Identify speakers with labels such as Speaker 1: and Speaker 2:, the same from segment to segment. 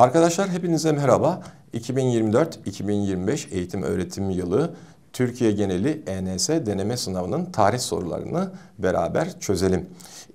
Speaker 1: Arkadaşlar hepinize merhaba. 2024-2025 eğitim öğretim
Speaker 2: yılı Türkiye geneli ENS deneme sınavının tarih sorularını beraber çözelim.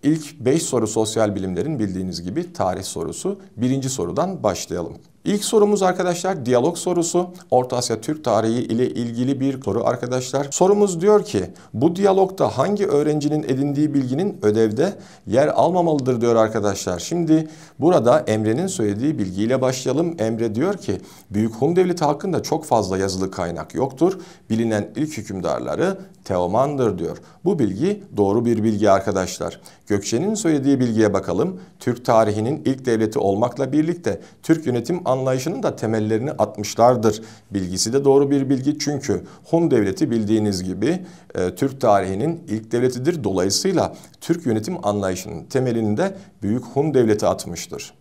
Speaker 2: İlk 5 soru sosyal bilimlerin bildiğiniz gibi tarih sorusu. Birinci sorudan başlayalım. İlk sorumuz arkadaşlar diyalog sorusu. Orta Asya Türk tarihi ile ilgili bir soru arkadaşlar. Sorumuz diyor ki bu diyalogda hangi öğrencinin edindiği bilginin ödevde yer almamalıdır diyor arkadaşlar. Şimdi burada Emre'nin söylediği bilgiyle başlayalım. Emre diyor ki Büyük Hun Devleti hakkında çok fazla yazılı kaynak yoktur. Bilinen ilk hükümdarları Teoman'dır diyor. Bu bilgi doğru bir bilgi arkadaşlar. Gökçe'nin söylediği bilgiye bakalım. Türk tarihinin ilk devleti olmakla birlikte Türk yönetim anlayışının da temellerini atmışlardır. Bilgisi de doğru bir bilgi çünkü Hun devleti bildiğiniz gibi e, Türk tarihinin ilk devletidir. Dolayısıyla Türk yönetim anlayışının temelini de Büyük Hun devleti atmıştır.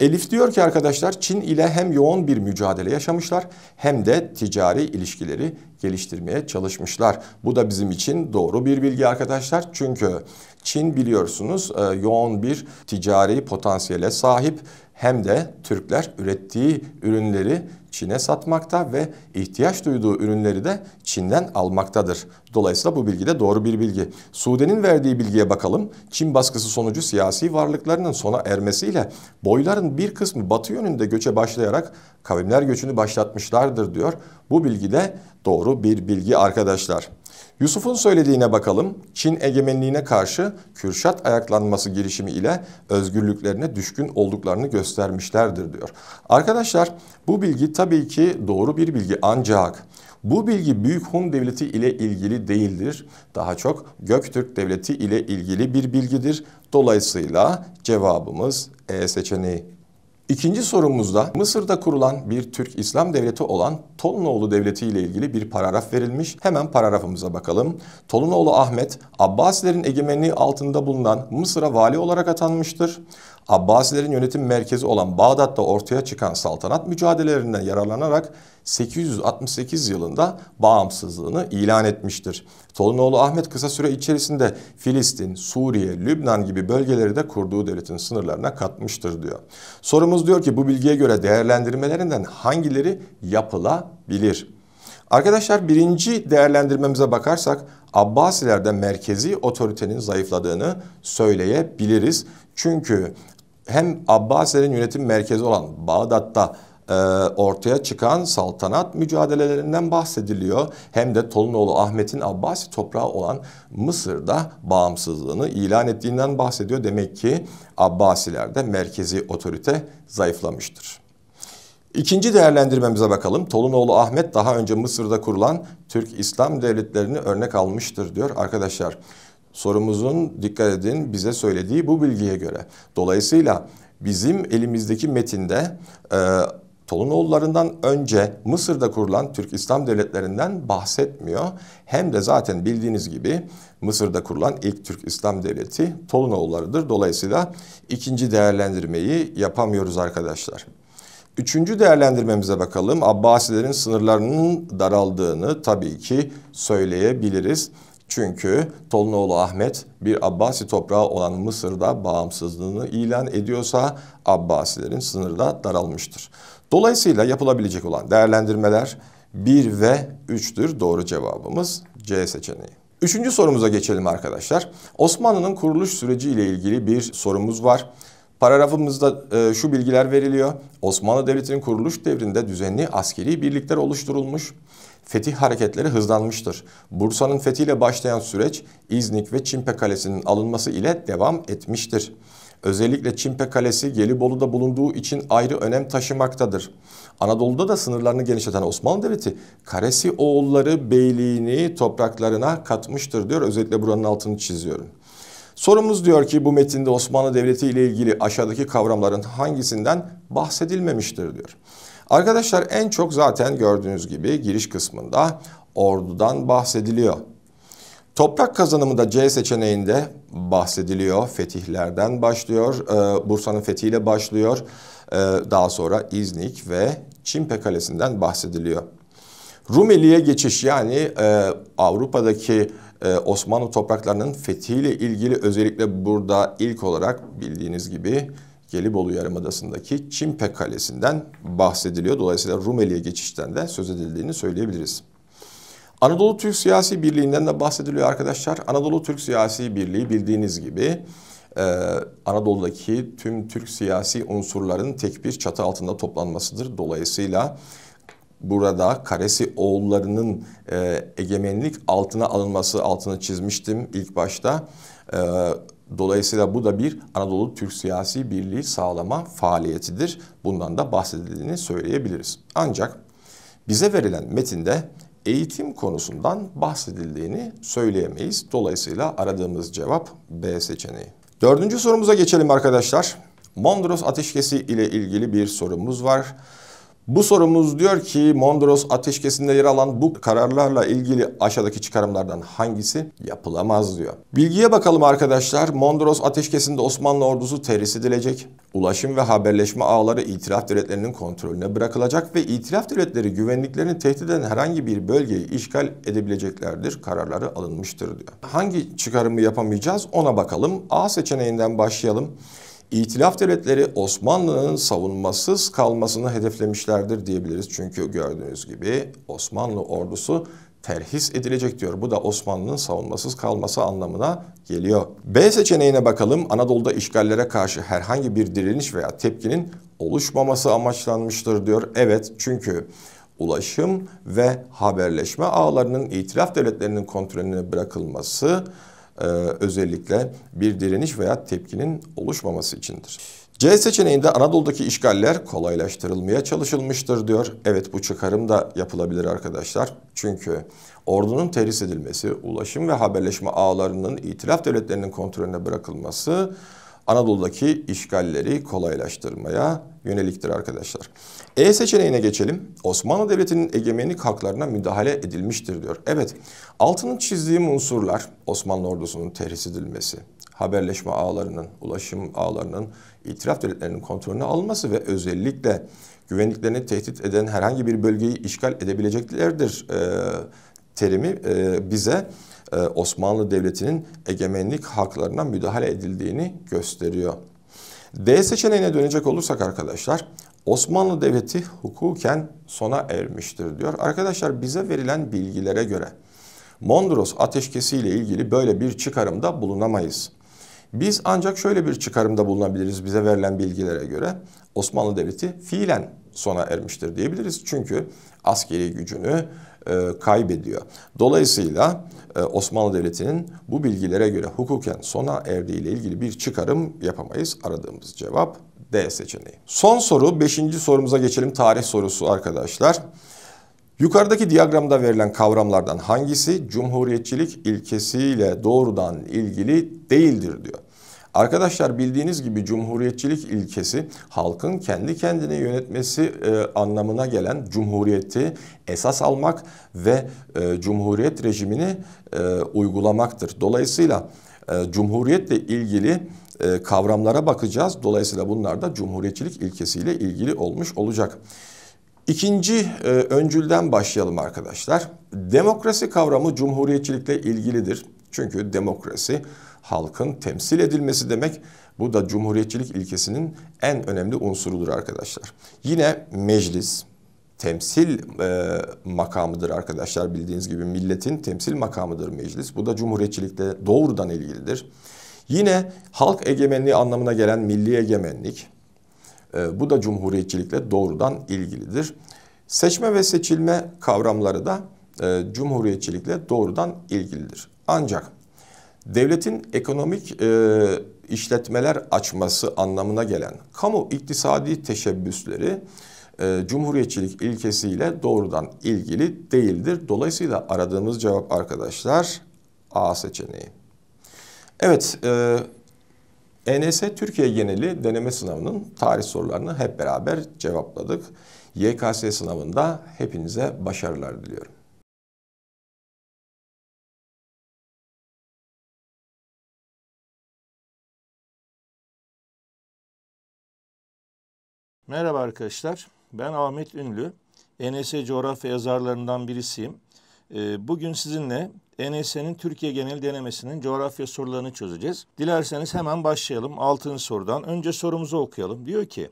Speaker 2: Elif diyor ki arkadaşlar Çin ile hem yoğun bir mücadele yaşamışlar hem de ticari ilişkileri geliştirmeye çalışmışlar. Bu da bizim için doğru bir bilgi arkadaşlar. Çünkü Çin biliyorsunuz e, yoğun bir ticari potansiyele sahip hem de Türkler ürettiği ürünleri Çin'e satmakta ve ihtiyaç duyduğu ürünleri de Çin'den almaktadır. Dolayısıyla bu bilgi de doğru bir bilgi. Sude'nin verdiği bilgiye bakalım. Çin baskısı sonucu siyasi varlıklarının sona ermesiyle boyların bir kısmı batı yönünde göçe başlayarak kavimler göçünü başlatmışlardır diyor. Bu bilgi de doğru bir bilgi arkadaşlar. Yusuf'un söylediğine bakalım. Çin egemenliğine karşı Kürşat ayaklanması girişimi ile özgürlüklerine düşkün olduklarını göstermişlerdir diyor. Arkadaşlar bu bilgi tabii ki doğru bir bilgi ancak bu bilgi Büyük Hun Devleti ile ilgili değildir. Daha çok Göktürk Devleti ile ilgili bir bilgidir. Dolayısıyla cevabımız E seçeneği İkinci sorumuzda Mısır'da kurulan bir Türk İslam devleti olan Tolunoğlu Devleti ile ilgili bir paragraf verilmiş. Hemen paragrafımıza bakalım. Tolunoğlu Ahmet, Abbasilerin egemenliği altında bulunan Mısır'a vali olarak atanmıştır. Abbasilerin yönetim merkezi olan Bağdat'ta ortaya çıkan saltanat mücadelelerinden yararlanarak 868 yılında bağımsızlığını ilan etmiştir. Tolunoğlu Ahmet kısa süre içerisinde Filistin, Suriye, Lübnan gibi bölgeleri de kurduğu devletin sınırlarına katmıştır diyor. Sorumuz diyor ki bu bilgiye göre değerlendirmelerinden hangileri yapılabilir? Arkadaşlar birinci değerlendirmemize bakarsak Abbasilerde merkezi otoritenin zayıfladığını söyleyebiliriz. Çünkü hem Abbasilerin yönetim merkezi olan Bağdat'ta e, ortaya çıkan saltanat mücadelelerinden bahsediliyor. Hem de Tolunoğlu Ahmet'in Abbasi toprağı olan Mısır'da bağımsızlığını ilan ettiğinden bahsediyor. Demek ki Abbasilerde merkezi otorite zayıflamıştır. İkinci değerlendirmemize bakalım. Tolunoğlu Ahmet daha önce Mısır'da kurulan Türk İslam devletlerini örnek almıştır diyor. Arkadaşlar Sorumuzun dikkat edin bize söylediği bu bilgiye göre. Dolayısıyla bizim elimizdeki metinde e, Tolunoğullarından önce Mısır'da kurulan Türk İslam devletlerinden bahsetmiyor. Hem de zaten bildiğiniz gibi Mısır'da kurulan ilk Türk İslam devleti Tolunoğullarıdır. Dolayısıyla ikinci değerlendirmeyi yapamıyoruz arkadaşlar. Üçüncü değerlendirmemize bakalım. Abbasilerin sınırlarının daraldığını tabii ki söyleyebiliriz. Çünkü Tolunoğlu Ahmet bir Abbasi toprağı olan Mısır'da bağımsızlığını ilan ediyorsa Abbasilerin sınırı da daralmıştır. Dolayısıyla yapılabilecek olan değerlendirmeler 1 ve 3'tür doğru cevabımız C seçeneği. Üçüncü sorumuza geçelim arkadaşlar. Osmanlı'nın kuruluş süreci ile ilgili bir sorumuz var. Paragrafımızda e, şu bilgiler veriliyor. Osmanlı Devleti'nin kuruluş devrinde düzenli askeri birlikler oluşturulmuş fetih hareketleri hızlanmıştır. Bursa'nın fethiyle başlayan süreç İznik ve Çimpe Kalesi'nin alınması ile devam etmiştir. Özellikle Çimpe Kalesi Gelibolu'da bulunduğu için ayrı önem taşımaktadır. Anadolu'da da sınırlarını genişleten Osmanlı Devleti Karesi oğulları beyliğini topraklarına katmıştır diyor. Özellikle buranın altını çiziyorum. Sorumuz diyor ki bu metinde Osmanlı Devleti ile ilgili aşağıdaki kavramların hangisinden bahsedilmemiştir diyor. Arkadaşlar en çok zaten gördüğünüz gibi giriş kısmında ordudan bahsediliyor. Toprak da C seçeneğinde bahsediliyor. Fetihlerden başlıyor. E, Bursa'nın fethiyle başlıyor. E, daha sonra İznik ve Çimpe Kalesi'nden bahsediliyor. Rumeli'ye geçiş yani e, Avrupa'daki ee, Osmanlı topraklarının fethiyle ilgili özellikle burada ilk olarak bildiğiniz gibi Gelibolu Yarımadası'ndaki Çimpe Kalesi'nden bahsediliyor. Dolayısıyla Rumeli'ye geçişten de söz edildiğini söyleyebiliriz. Anadolu Türk Siyasi Birliği'nden de bahsediliyor arkadaşlar. Anadolu Türk Siyasi Birliği bildiğiniz gibi e, Anadolu'daki tüm Türk siyasi unsurların tek bir çatı altında toplanmasıdır. Dolayısıyla burada Karesi oğullarının e, egemenlik altına alınması altını çizmiştim ilk başta. E, dolayısıyla bu da bir Anadolu Türk siyasi birliği sağlama faaliyetidir. Bundan da bahsedildiğini söyleyebiliriz. Ancak bize verilen metinde eğitim konusundan bahsedildiğini söyleyemeyiz. Dolayısıyla aradığımız cevap B seçeneği. Dördüncü sorumuza geçelim arkadaşlar. Mondros ateşkesi ile ilgili bir sorumuz var. Bu sorumuz diyor ki Mondros ateşkesinde yer alan bu kararlarla ilgili aşağıdaki çıkarımlardan hangisi yapılamaz diyor. Bilgiye bakalım arkadaşlar. Mondros ateşkesinde Osmanlı ordusu terhis edilecek. Ulaşım ve haberleşme ağları itiraf devletlerinin kontrolüne bırakılacak ve itiraf devletleri güvenliklerini tehdit eden herhangi bir bölgeyi işgal edebileceklerdir. Kararları alınmıştır diyor. Hangi çıkarımı yapamayacağız ona bakalım. A seçeneğinden başlayalım. İtilaf devletleri Osmanlı'nın savunmasız kalmasını hedeflemişlerdir diyebiliriz. Çünkü gördüğünüz gibi Osmanlı ordusu terhis edilecek diyor. Bu da Osmanlı'nın savunmasız kalması anlamına geliyor. B seçeneğine bakalım. Anadolu'da işgallere karşı herhangi bir direniş veya tepkinin oluşmaması amaçlanmıştır diyor. Evet çünkü ulaşım ve haberleşme ağlarının itilaf devletlerinin kontrolüne bırakılması e, özellikle bir direniş veya tepkinin oluşmaması içindir. C seçeneğinde Anadolu'daki işgaller kolaylaştırılmaya çalışılmıştır diyor. Evet bu çıkarım da yapılabilir arkadaşlar. Çünkü ordunun terhis edilmesi, ulaşım ve haberleşme ağlarının itilaf devletlerinin kontrolüne bırakılması Anadolu'daki işgalleri kolaylaştırmaya yöneliktir arkadaşlar. E seçeneğine geçelim. Osmanlı Devleti'nin egemenlik haklarına müdahale edilmiştir diyor. Evet, altını çizdiğim unsurlar Osmanlı ordusunun terhis edilmesi, haberleşme ağlarının, ulaşım ağlarının, itiraf devletlerinin kontrolüne alınması ve özellikle güvenliklerini tehdit eden herhangi bir bölgeyi işgal edebileceklerdir e, terimi e, bize e, Osmanlı Devleti'nin egemenlik haklarına müdahale edildiğini gösteriyor. D seçeneğine dönecek olursak arkadaşlar, Osmanlı Devleti hukuken sona ermiştir diyor. Arkadaşlar bize verilen bilgilere göre Mondros ateşkesi ile ilgili böyle bir çıkarımda bulunamayız. Biz ancak şöyle bir çıkarımda bulunabiliriz bize verilen bilgilere göre. Osmanlı Devleti fiilen sona ermiştir diyebiliriz. Çünkü askeri gücünü e, kaybediyor. Dolayısıyla e, Osmanlı Devleti'nin bu bilgilere göre hukuken sona erdiği ile ilgili bir çıkarım yapamayız. Aradığımız cevap D seçeneği. Son soru beşinci sorumuza geçelim. Tarih sorusu arkadaşlar. Yukarıdaki diyagramda verilen kavramlardan hangisi cumhuriyetçilik ilkesiyle doğrudan ilgili değildir diyor. Arkadaşlar bildiğiniz gibi cumhuriyetçilik ilkesi halkın kendi kendini yönetmesi e, anlamına gelen cumhuriyeti esas almak ve e, cumhuriyet rejimini e, uygulamaktır. Dolayısıyla e, cumhuriyetle ilgili e, kavramlara bakacağız. Dolayısıyla bunlar da cumhuriyetçilik ilkesiyle ilgili olmuş olacak. İkinci e, öncülden başlayalım arkadaşlar. Demokrasi kavramı cumhuriyetçilikle ilgilidir. Çünkü demokrasi halkın temsil edilmesi demek. Bu da cumhuriyetçilik ilkesinin en önemli unsurudur arkadaşlar. Yine meclis temsil e, makamıdır arkadaşlar. Bildiğiniz gibi milletin temsil makamıdır meclis. Bu da cumhuriyetçilikle doğrudan ilgilidir. Yine halk egemenliği anlamına gelen milli egemenlik, e, bu da cumhuriyetçilikle doğrudan ilgilidir. Seçme ve seçilme kavramları da e, cumhuriyetçilikle doğrudan ilgilidir. Ancak devletin ekonomik e, işletmeler açması anlamına gelen kamu iktisadi teşebbüsleri cumhuriyetçilik ilkesiyle doğrudan ilgili değildir. Dolayısıyla aradığımız cevap arkadaşlar A seçeneği. Evet, e, ENS Türkiye geneli deneme sınavının tarih sorularını hep beraber
Speaker 3: cevapladık. YKS sınavında hepinize başarılar diliyorum.
Speaker 1: Merhaba arkadaşlar, ben Ahmet Ünlü. ENS coğrafya yazarlarından birisiyim. E, bugün sizinle ENS'nin Türkiye genel denemesinin coğrafya sorularını çözeceğiz. Dilerseniz hemen başlayalım 6. sorudan. Önce sorumuzu okuyalım. Diyor ki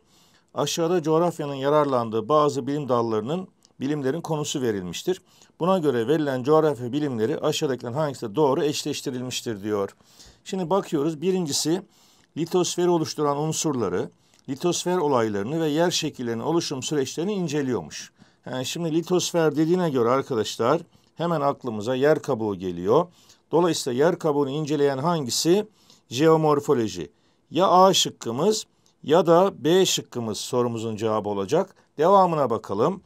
Speaker 1: aşağıda coğrafyanın yararlandığı bazı bilim dallarının bilimlerin konusu verilmiştir. Buna göre verilen coğrafya bilimleri aşağıdakilerin hangisi doğru eşleştirilmiştir diyor. Şimdi bakıyoruz birincisi litosferi oluşturan unsurları, litosfer olaylarını ve yer şekillerinin oluşum süreçlerini inceliyormuş. Yani şimdi litosfer dediğine göre arkadaşlar hemen aklımıza yer kabuğu geliyor. Dolayısıyla yer kabuğunu inceleyen hangisi? Jeomorfoloji. Ya A şıkkımız ya da B şıkkımız sorumuzun cevabı olacak. Devamına bakalım.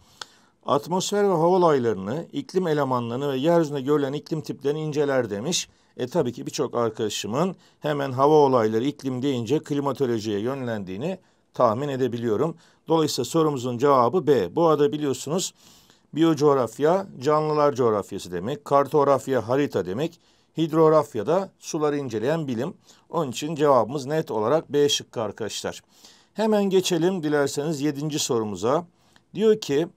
Speaker 1: Atmosfer ve hava olaylarını, iklim elemanlarını ve yeryüzünde görülen iklim tiplerini inceler demiş. E tabii ki birçok arkadaşımın hemen hava olayları, iklim deyince klimatolojiye yönlendiğini tahmin edebiliyorum. Dolayısıyla sorumuzun cevabı B. Bu arada biliyorsunuz Biyocoğrafya canlılar coğrafyası demek, kartografya harita demek, hidrografya da suları inceleyen bilim. Onun için cevabımız net olarak B şıkkı arkadaşlar. Hemen geçelim dilerseniz 7. sorumuza. Diyor ki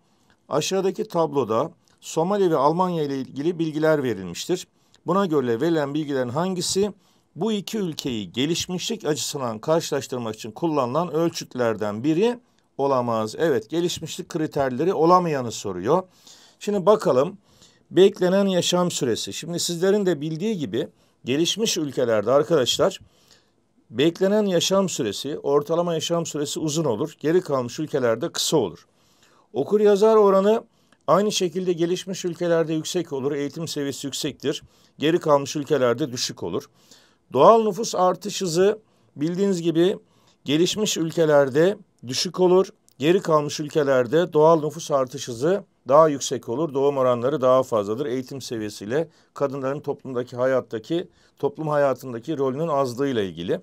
Speaker 1: aşağıdaki tabloda Somali ve Almanya ile ilgili bilgiler verilmiştir. Buna göre verilen bilgilerin hangisi bu iki ülkeyi gelişmişlik açısından karşılaştırmak için kullanılan ölçütlerden biri olamaz. Evet gelişmişlik kriterleri olamayanı soruyor. Şimdi bakalım beklenen yaşam süresi. Şimdi sizlerin de bildiği gibi gelişmiş ülkelerde arkadaşlar beklenen yaşam süresi ortalama yaşam süresi uzun olur. Geri kalmış ülkelerde kısa olur. Okur yazar oranı aynı şekilde gelişmiş ülkelerde yüksek olur. Eğitim seviyesi yüksektir. Geri kalmış ülkelerde düşük olur. Doğal nüfus artış hızı bildiğiniz gibi gelişmiş ülkelerde düşük olur. Geri kalmış ülkelerde doğal nüfus artış hızı daha yüksek olur. Doğum oranları daha fazladır. Eğitim seviyesiyle kadınların toplumdaki hayattaki toplum hayatındaki rolünün azlığıyla ilgili.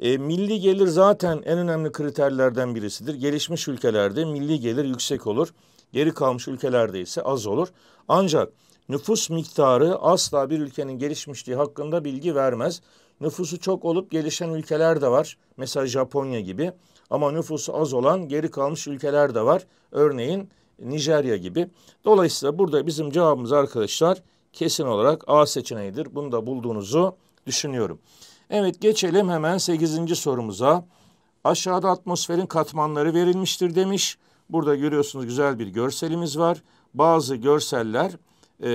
Speaker 1: E, milli gelir zaten en önemli kriterlerden birisidir. Gelişmiş ülkelerde milli gelir yüksek olur. Geri kalmış ülkelerde ise az olur. Ancak nüfus miktarı asla bir ülkenin gelişmişliği hakkında bilgi vermez. Nüfusu çok olup gelişen ülkeler de var. Mesela Japonya gibi. Ama nüfusu az olan geri kalmış ülkeler de var. Örneğin Nijerya gibi. Dolayısıyla burada bizim cevabımız arkadaşlar kesin olarak A seçeneğidir. Bunu da bulduğunuzu düşünüyorum. Evet geçelim hemen 8. sorumuza. Aşağıda atmosferin katmanları verilmiştir demiş. Burada görüyorsunuz güzel bir görselimiz var. Bazı görseller e,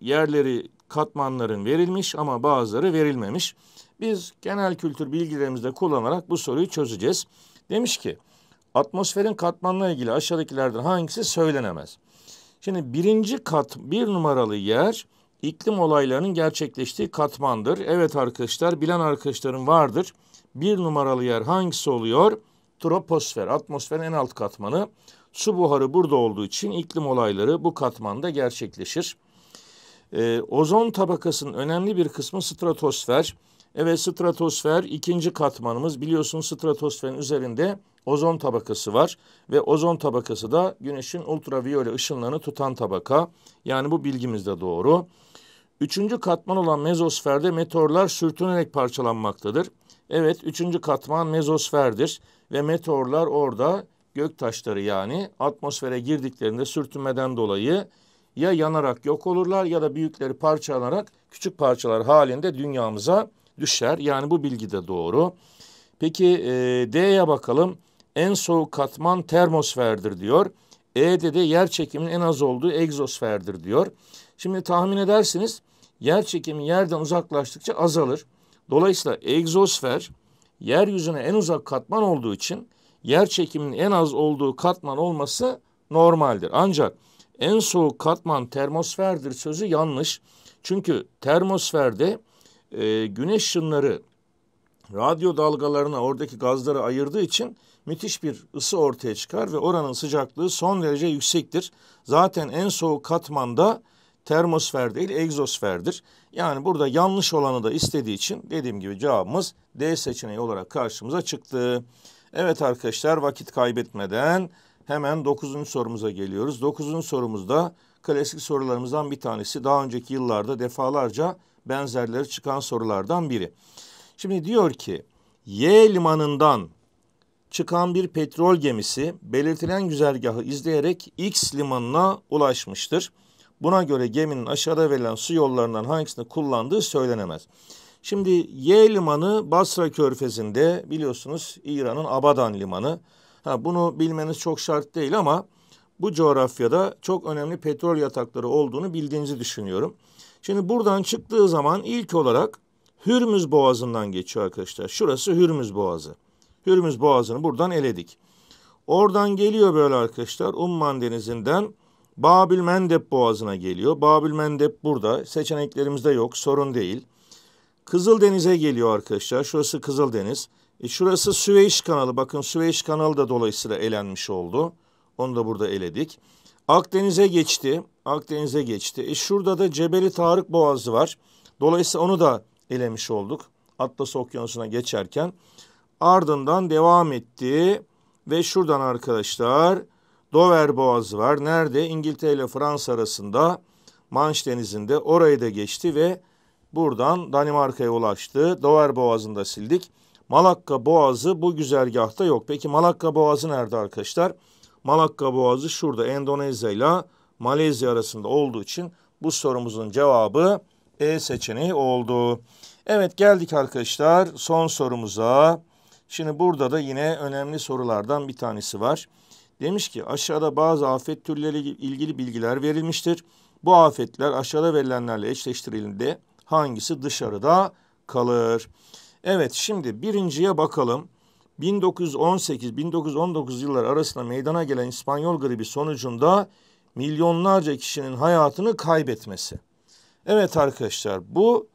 Speaker 1: yerleri katmanların verilmiş ama bazıları verilmemiş. Biz genel kültür bilgilerimizde kullanarak bu soruyu çözeceğiz. Demiş ki atmosferin katmanla ilgili aşağıdakilerden hangisi söylenemez? Şimdi birinci kat bir numaralı yer iklim olaylarının gerçekleştiği katmandır. Evet arkadaşlar bilen arkadaşlarım vardır. Bir numaralı yer hangisi oluyor? Troposfer, atmosferin en alt katmanı. Su buharı burada olduğu için iklim olayları bu katmanda gerçekleşir. Ee, ozon tabakasının önemli bir kısmı stratosfer. Evet stratosfer ikinci katmanımız biliyorsunuz stratosferin üzerinde ozon tabakası var ve ozon tabakası da güneşin ultraviyole ışınlarını tutan tabaka. Yani bu bilgimiz de doğru. Üçüncü katman olan mezosferde meteorlar sürtünerek parçalanmaktadır. Evet üçüncü katman mezosferdir ve meteorlar orada göktaşları yani atmosfere girdiklerinde sürtünmeden dolayı ya yanarak yok olurlar ya da büyükleri parçalanarak küçük parçalar halinde dünyamıza düşer. Yani bu bilgi de doğru. Peki e, D'ye bakalım. En soğuk katman termosferdir diyor. E'de de yer çekiminin en az olduğu egzosferdir diyor. Şimdi tahmin edersiniz yer çekimi yerden uzaklaştıkça azalır. Dolayısıyla egzosfer yeryüzüne en uzak katman olduğu için yer çekiminin en az olduğu katman olması normaldir. Ancak en soğuk katman termosferdir sözü yanlış. Çünkü termosferde e, güneş ışınları radyo dalgalarına oradaki gazları ayırdığı için müthiş bir ısı ortaya çıkar ve oranın sıcaklığı son derece yüksektir. Zaten en soğuk katmanda termosfer değil egzosferdir. Yani burada yanlış olanı da istediği için dediğim gibi cevabımız D seçeneği olarak karşımıza çıktı. Evet arkadaşlar vakit kaybetmeden hemen 9. sorumuza geliyoruz. 9. sorumuzda klasik sorularımızdan bir tanesi. Daha önceki yıllarda defalarca benzerleri çıkan sorulardan biri. Şimdi diyor ki Y limanından çıkan bir petrol gemisi belirtilen güzergahı izleyerek X limanına ulaşmıştır. Buna göre geminin aşağıda verilen su yollarından hangisini kullandığı söylenemez. Şimdi Y limanı Basra Körfezi'nde biliyorsunuz İran'ın Abadan limanı. Ha, bunu bilmeniz çok şart değil ama bu coğrafyada çok önemli petrol yatakları olduğunu bildiğinizi düşünüyorum. Şimdi buradan çıktığı zaman ilk olarak Hürmüz Boğazı'ndan geçiyor arkadaşlar. Şurası Hürmüz Boğazı. Hürmüz Boğazı'nı buradan eledik. Oradan geliyor böyle arkadaşlar Umman Denizi'nden Babil Mendeb Boğazı'na geliyor. Babil Mendeb burada. Seçeneklerimizde yok. Sorun değil. Kızıldeniz'e geliyor arkadaşlar. Şurası Kızıldeniz. E şurası Süveyş kanalı. Bakın Süveyş kanalı da dolayısıyla elenmiş oldu. Onu da burada eledik. Akdeniz'e geçti. Akdeniz'e geçti. E şurada da Cebeli Tarık Boğazı var. Dolayısıyla onu da elemiş olduk. Atlas Okyanusu'na geçerken. Ardından devam etti. Ve şuradan arkadaşlar Dover Boğazı var. Nerede? İngiltere ile Fransa arasında Manş Denizi'nde. Orayı da geçti ve buradan Danimarka'ya ulaştı. Dover Boğazı'nı da sildik. Malakka Boğazı bu güzergahta yok. Peki Malakka Boğazı nerede arkadaşlar? Malakka Boğazı şurada Endonezya ile Malezya arasında olduğu için bu sorumuzun cevabı E seçeneği oldu. Evet geldik arkadaşlar son sorumuza. Şimdi burada da yine önemli sorulardan bir tanesi var. Demiş ki aşağıda bazı afet türleri ilgili bilgiler verilmiştir. Bu afetler aşağıda verilenlerle eşleştirildiğinde hangisi dışarıda kalır? Evet şimdi birinciye bakalım. 1918-1919 yılları arasında meydana gelen İspanyol gribi sonucunda milyonlarca kişinin hayatını kaybetmesi. Evet arkadaşlar bu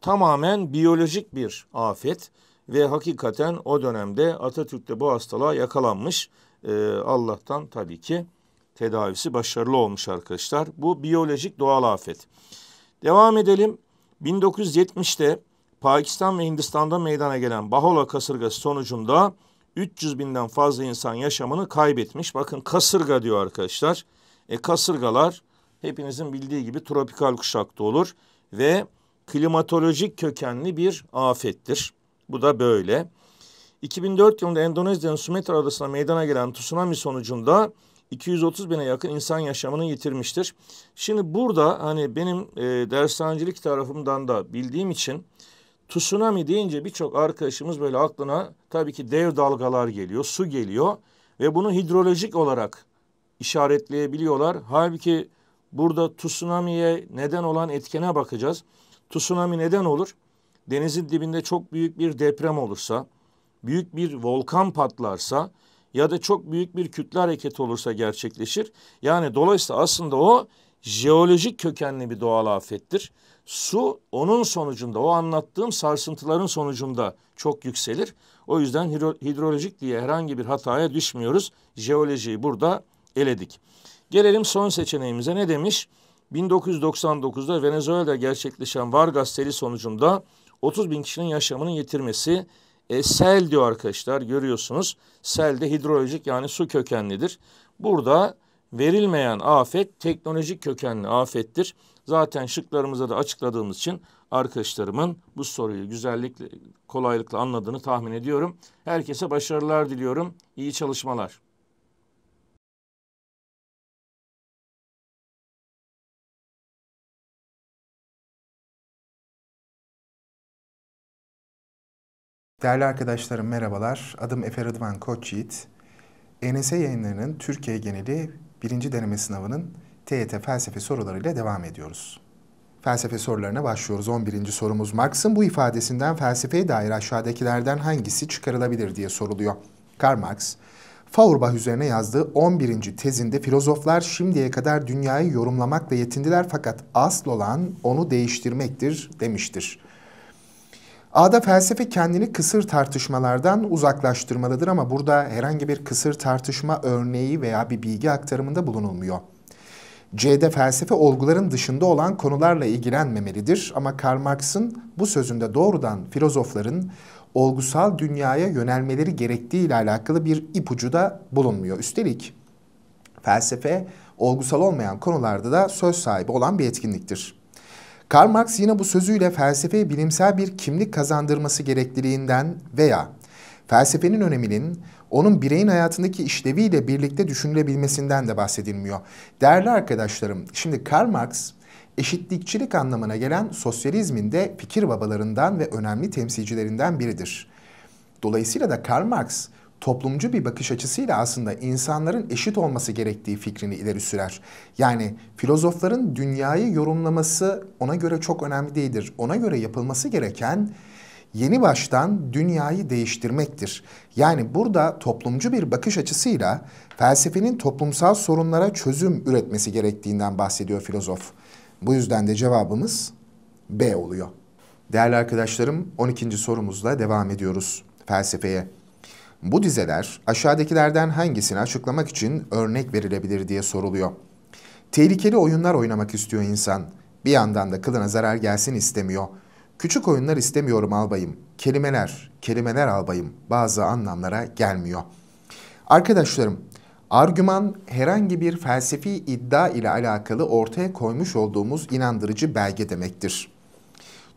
Speaker 1: tamamen biyolojik bir afet ve hakikaten o dönemde Atatürk de bu hastalığa yakalanmış. Ee, Allah'tan tabii ki tedavisi başarılı olmuş arkadaşlar. Bu biyolojik doğal afet. Devam edelim. 1970'te Pakistan ve Hindistan'da meydana gelen Bahola kasırgası sonucunda 300 binden fazla insan yaşamını kaybetmiş. Bakın kasırga diyor arkadaşlar. E, kasırgalar hepinizin bildiği gibi tropikal kuşakta olur ve klimatolojik kökenli bir afettir. Bu da böyle. 2004 yılında Endonezya'nın Sumatra adasına meydana gelen tsunami sonucunda 230 bine yakın insan yaşamını yitirmiştir. Şimdi burada hani benim e, dershanecilik tarafımdan da bildiğim için Tsunami deyince birçok arkadaşımız böyle aklına tabii ki dev dalgalar geliyor, su geliyor ve bunu hidrolojik olarak işaretleyebiliyorlar. Halbuki burada tsunami'ye neden olan etkene bakacağız. Tsunami neden olur? Denizin dibinde çok büyük bir deprem olursa, büyük bir volkan patlarsa ya da çok büyük bir kütle hareketi olursa gerçekleşir. Yani dolayısıyla aslında o jeolojik kökenli bir doğal afettir. Su onun sonucunda o anlattığım sarsıntıların sonucunda çok yükselir. O yüzden hidrolojik diye herhangi bir hataya düşmüyoruz. Jeolojiyi burada eledik. Gelelim son seçeneğimize ne demiş? 1999'da Venezuela'da gerçekleşen Vargas seli sonucunda 30 bin kişinin yaşamını yitirmesi e, sel diyor arkadaşlar görüyorsunuz. Sel de hidrolojik yani su kökenlidir. Burada verilmeyen afet teknolojik kökenli afettir. Zaten şıklarımıza da açıkladığımız için arkadaşlarımın bu soruyu güzellikle, kolaylıkla anladığını tahmin ediyorum. Herkese başarılar diliyorum. İyi çalışmalar.
Speaker 3: Değerli arkadaşlarım merhabalar. Adım Efe Rıdvan Koçyiğit. ENS yayınlarının Türkiye geneli birinci deneme sınavının TYT felsefe sorularıyla devam ediyoruz. Felsefe sorularına başlıyoruz. 11. sorumuz Marx'ın bu ifadesinden felsefeye dair aşağıdakilerden hangisi çıkarılabilir diye soruluyor. Karl Marx, Feuerbach üzerine yazdığı 11. tezinde filozoflar şimdiye kadar dünyayı yorumlamakla yetindiler fakat asıl olan onu değiştirmektir demiştir. A'da felsefe kendini kısır tartışmalardan uzaklaştırmalıdır ama burada herhangi bir kısır tartışma örneği veya bir bilgi aktarımında bulunulmuyor. C'de felsefe olguların dışında olan konularla ilgilenmemelidir ama Karl Marx'ın bu sözünde doğrudan filozofların olgusal dünyaya yönelmeleri gerektiği ile alakalı bir ipucu da bulunmuyor. Üstelik felsefe olgusal olmayan konularda da söz sahibi olan bir etkinliktir. Karl Marx yine bu sözüyle felsefeye bilimsel bir kimlik kazandırması gerekliliğinden veya felsefenin öneminin onun bireyin hayatındaki işleviyle birlikte düşünülebilmesinden de bahsedilmiyor. Değerli arkadaşlarım, şimdi Karl Marx eşitlikçilik anlamına gelen sosyalizmin de fikir babalarından ve önemli temsilcilerinden biridir. Dolayısıyla da Karl Marx toplumcu bir bakış açısıyla aslında insanların eşit olması gerektiği fikrini ileri sürer. Yani filozofların dünyayı yorumlaması ona göre çok önemli değildir. Ona göre yapılması gereken yeni baştan dünyayı değiştirmektir. Yani burada toplumcu bir bakış açısıyla felsefenin toplumsal sorunlara çözüm üretmesi gerektiğinden bahsediyor filozof. Bu yüzden de cevabımız B oluyor. Değerli arkadaşlarım 12. sorumuzla devam ediyoruz felsefeye. Bu dizeler aşağıdakilerden hangisini açıklamak için örnek verilebilir diye soruluyor. Tehlikeli oyunlar oynamak istiyor insan. Bir yandan da kılına zarar gelsin istemiyor. Küçük oyunlar istemiyorum albayım. Kelimeler, kelimeler albayım bazı anlamlara gelmiyor. Arkadaşlarım, argüman herhangi bir felsefi iddia ile alakalı ortaya koymuş olduğumuz inandırıcı belge demektir.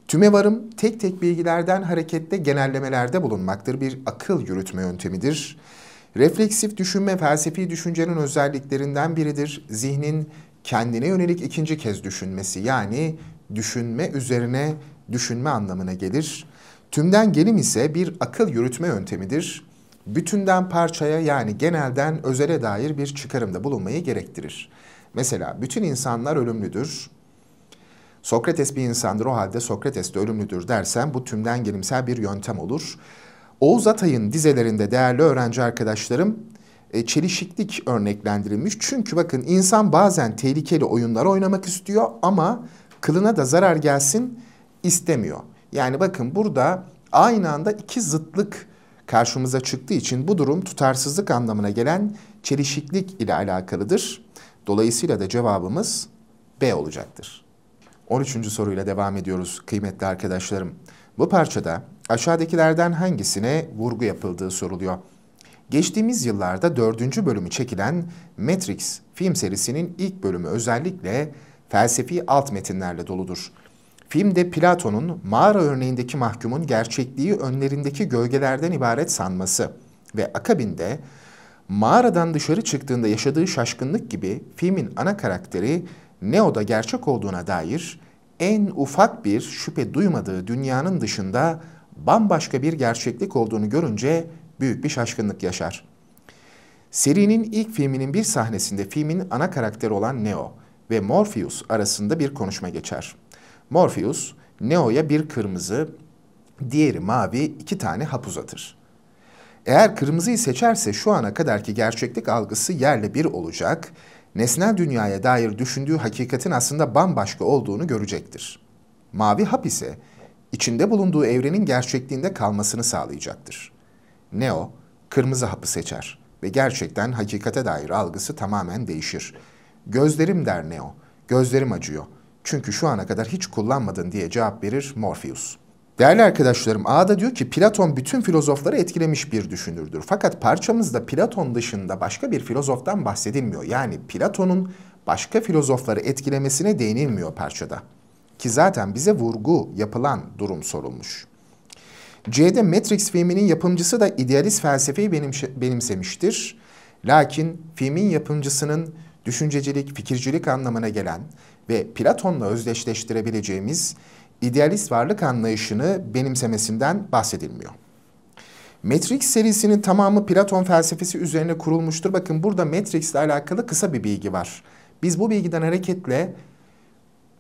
Speaker 3: Tümevarım tek tek bilgilerden hareketle genellemelerde bulunmaktır. Bir akıl yürütme yöntemidir. Refleksif düşünme felsefi düşüncenin özelliklerinden biridir. Zihnin kendine yönelik ikinci kez düşünmesi yani düşünme üzerine düşünme anlamına gelir. Tümden gelim ise bir akıl yürütme yöntemidir. Bütünden parçaya yani genelden özele dair bir çıkarımda bulunmayı gerektirir. Mesela bütün insanlar ölümlüdür. Sokrates bir insandır o halde Sokrates de ölümlüdür dersen bu tümden gelimsel bir yöntem olur. Oğuz Atay'ın dizelerinde değerli öğrenci arkadaşlarım e, çelişiklik örneklendirilmiş. Çünkü bakın insan bazen tehlikeli oyunlar oynamak istiyor ama kılına da zarar gelsin istemiyor. Yani bakın burada aynı anda iki zıtlık karşımıza çıktığı için bu durum tutarsızlık anlamına gelen çelişiklik ile alakalıdır. Dolayısıyla da cevabımız B olacaktır. 13. soruyla devam ediyoruz kıymetli arkadaşlarım. Bu parçada aşağıdakilerden hangisine vurgu yapıldığı soruluyor. Geçtiğimiz yıllarda dördüncü bölümü çekilen Matrix film serisinin ilk bölümü özellikle felsefi alt metinlerle doludur. Filmde Platon'un mağara örneğindeki mahkumun gerçekliği önlerindeki gölgelerden ibaret sanması ve akabinde mağaradan dışarı çıktığında yaşadığı şaşkınlık gibi filmin ana karakteri Neo'da gerçek olduğuna dair en ufak bir şüphe duymadığı dünyanın dışında bambaşka bir gerçeklik olduğunu görünce büyük bir şaşkınlık yaşar. Serinin ilk filminin bir sahnesinde filmin ana karakteri olan Neo ve Morpheus arasında bir konuşma geçer. Morpheus Neo'ya bir kırmızı, diğeri mavi iki tane hap uzatır. Eğer kırmızıyı seçerse şu ana kadarki gerçeklik algısı yerle bir olacak, nesnel dünyaya dair düşündüğü hakikatin aslında bambaşka olduğunu görecektir. Mavi hap ise içinde bulunduğu evrenin gerçekliğinde kalmasını sağlayacaktır. Neo, kırmızı hapı seçer ve gerçekten hakikate dair algısı tamamen değişir. Gözlerim der Neo, gözlerim acıyor.'' Çünkü şu ana kadar hiç kullanmadın diye cevap verir Morpheus. Değerli arkadaşlarım Ağda diyor ki Platon bütün filozofları etkilemiş bir düşünürdür. Fakat parçamızda Platon dışında başka bir filozoftan bahsedilmiyor. Yani Platon'un başka filozofları etkilemesine değinilmiyor parçada. Ki zaten bize vurgu yapılan durum sorulmuş. C'de Matrix filminin yapımcısı da idealist felsefeyi benimsemiştir. Lakin filmin yapımcısının düşüncecilik, fikircilik anlamına gelen ve Platon'la özdeşleştirebileceğimiz idealist varlık anlayışını benimsemesinden bahsedilmiyor. Matrix serisinin tamamı Platon felsefesi üzerine kurulmuştur. Bakın burada Matrix ile alakalı kısa bir bilgi var. Biz bu bilgiden hareketle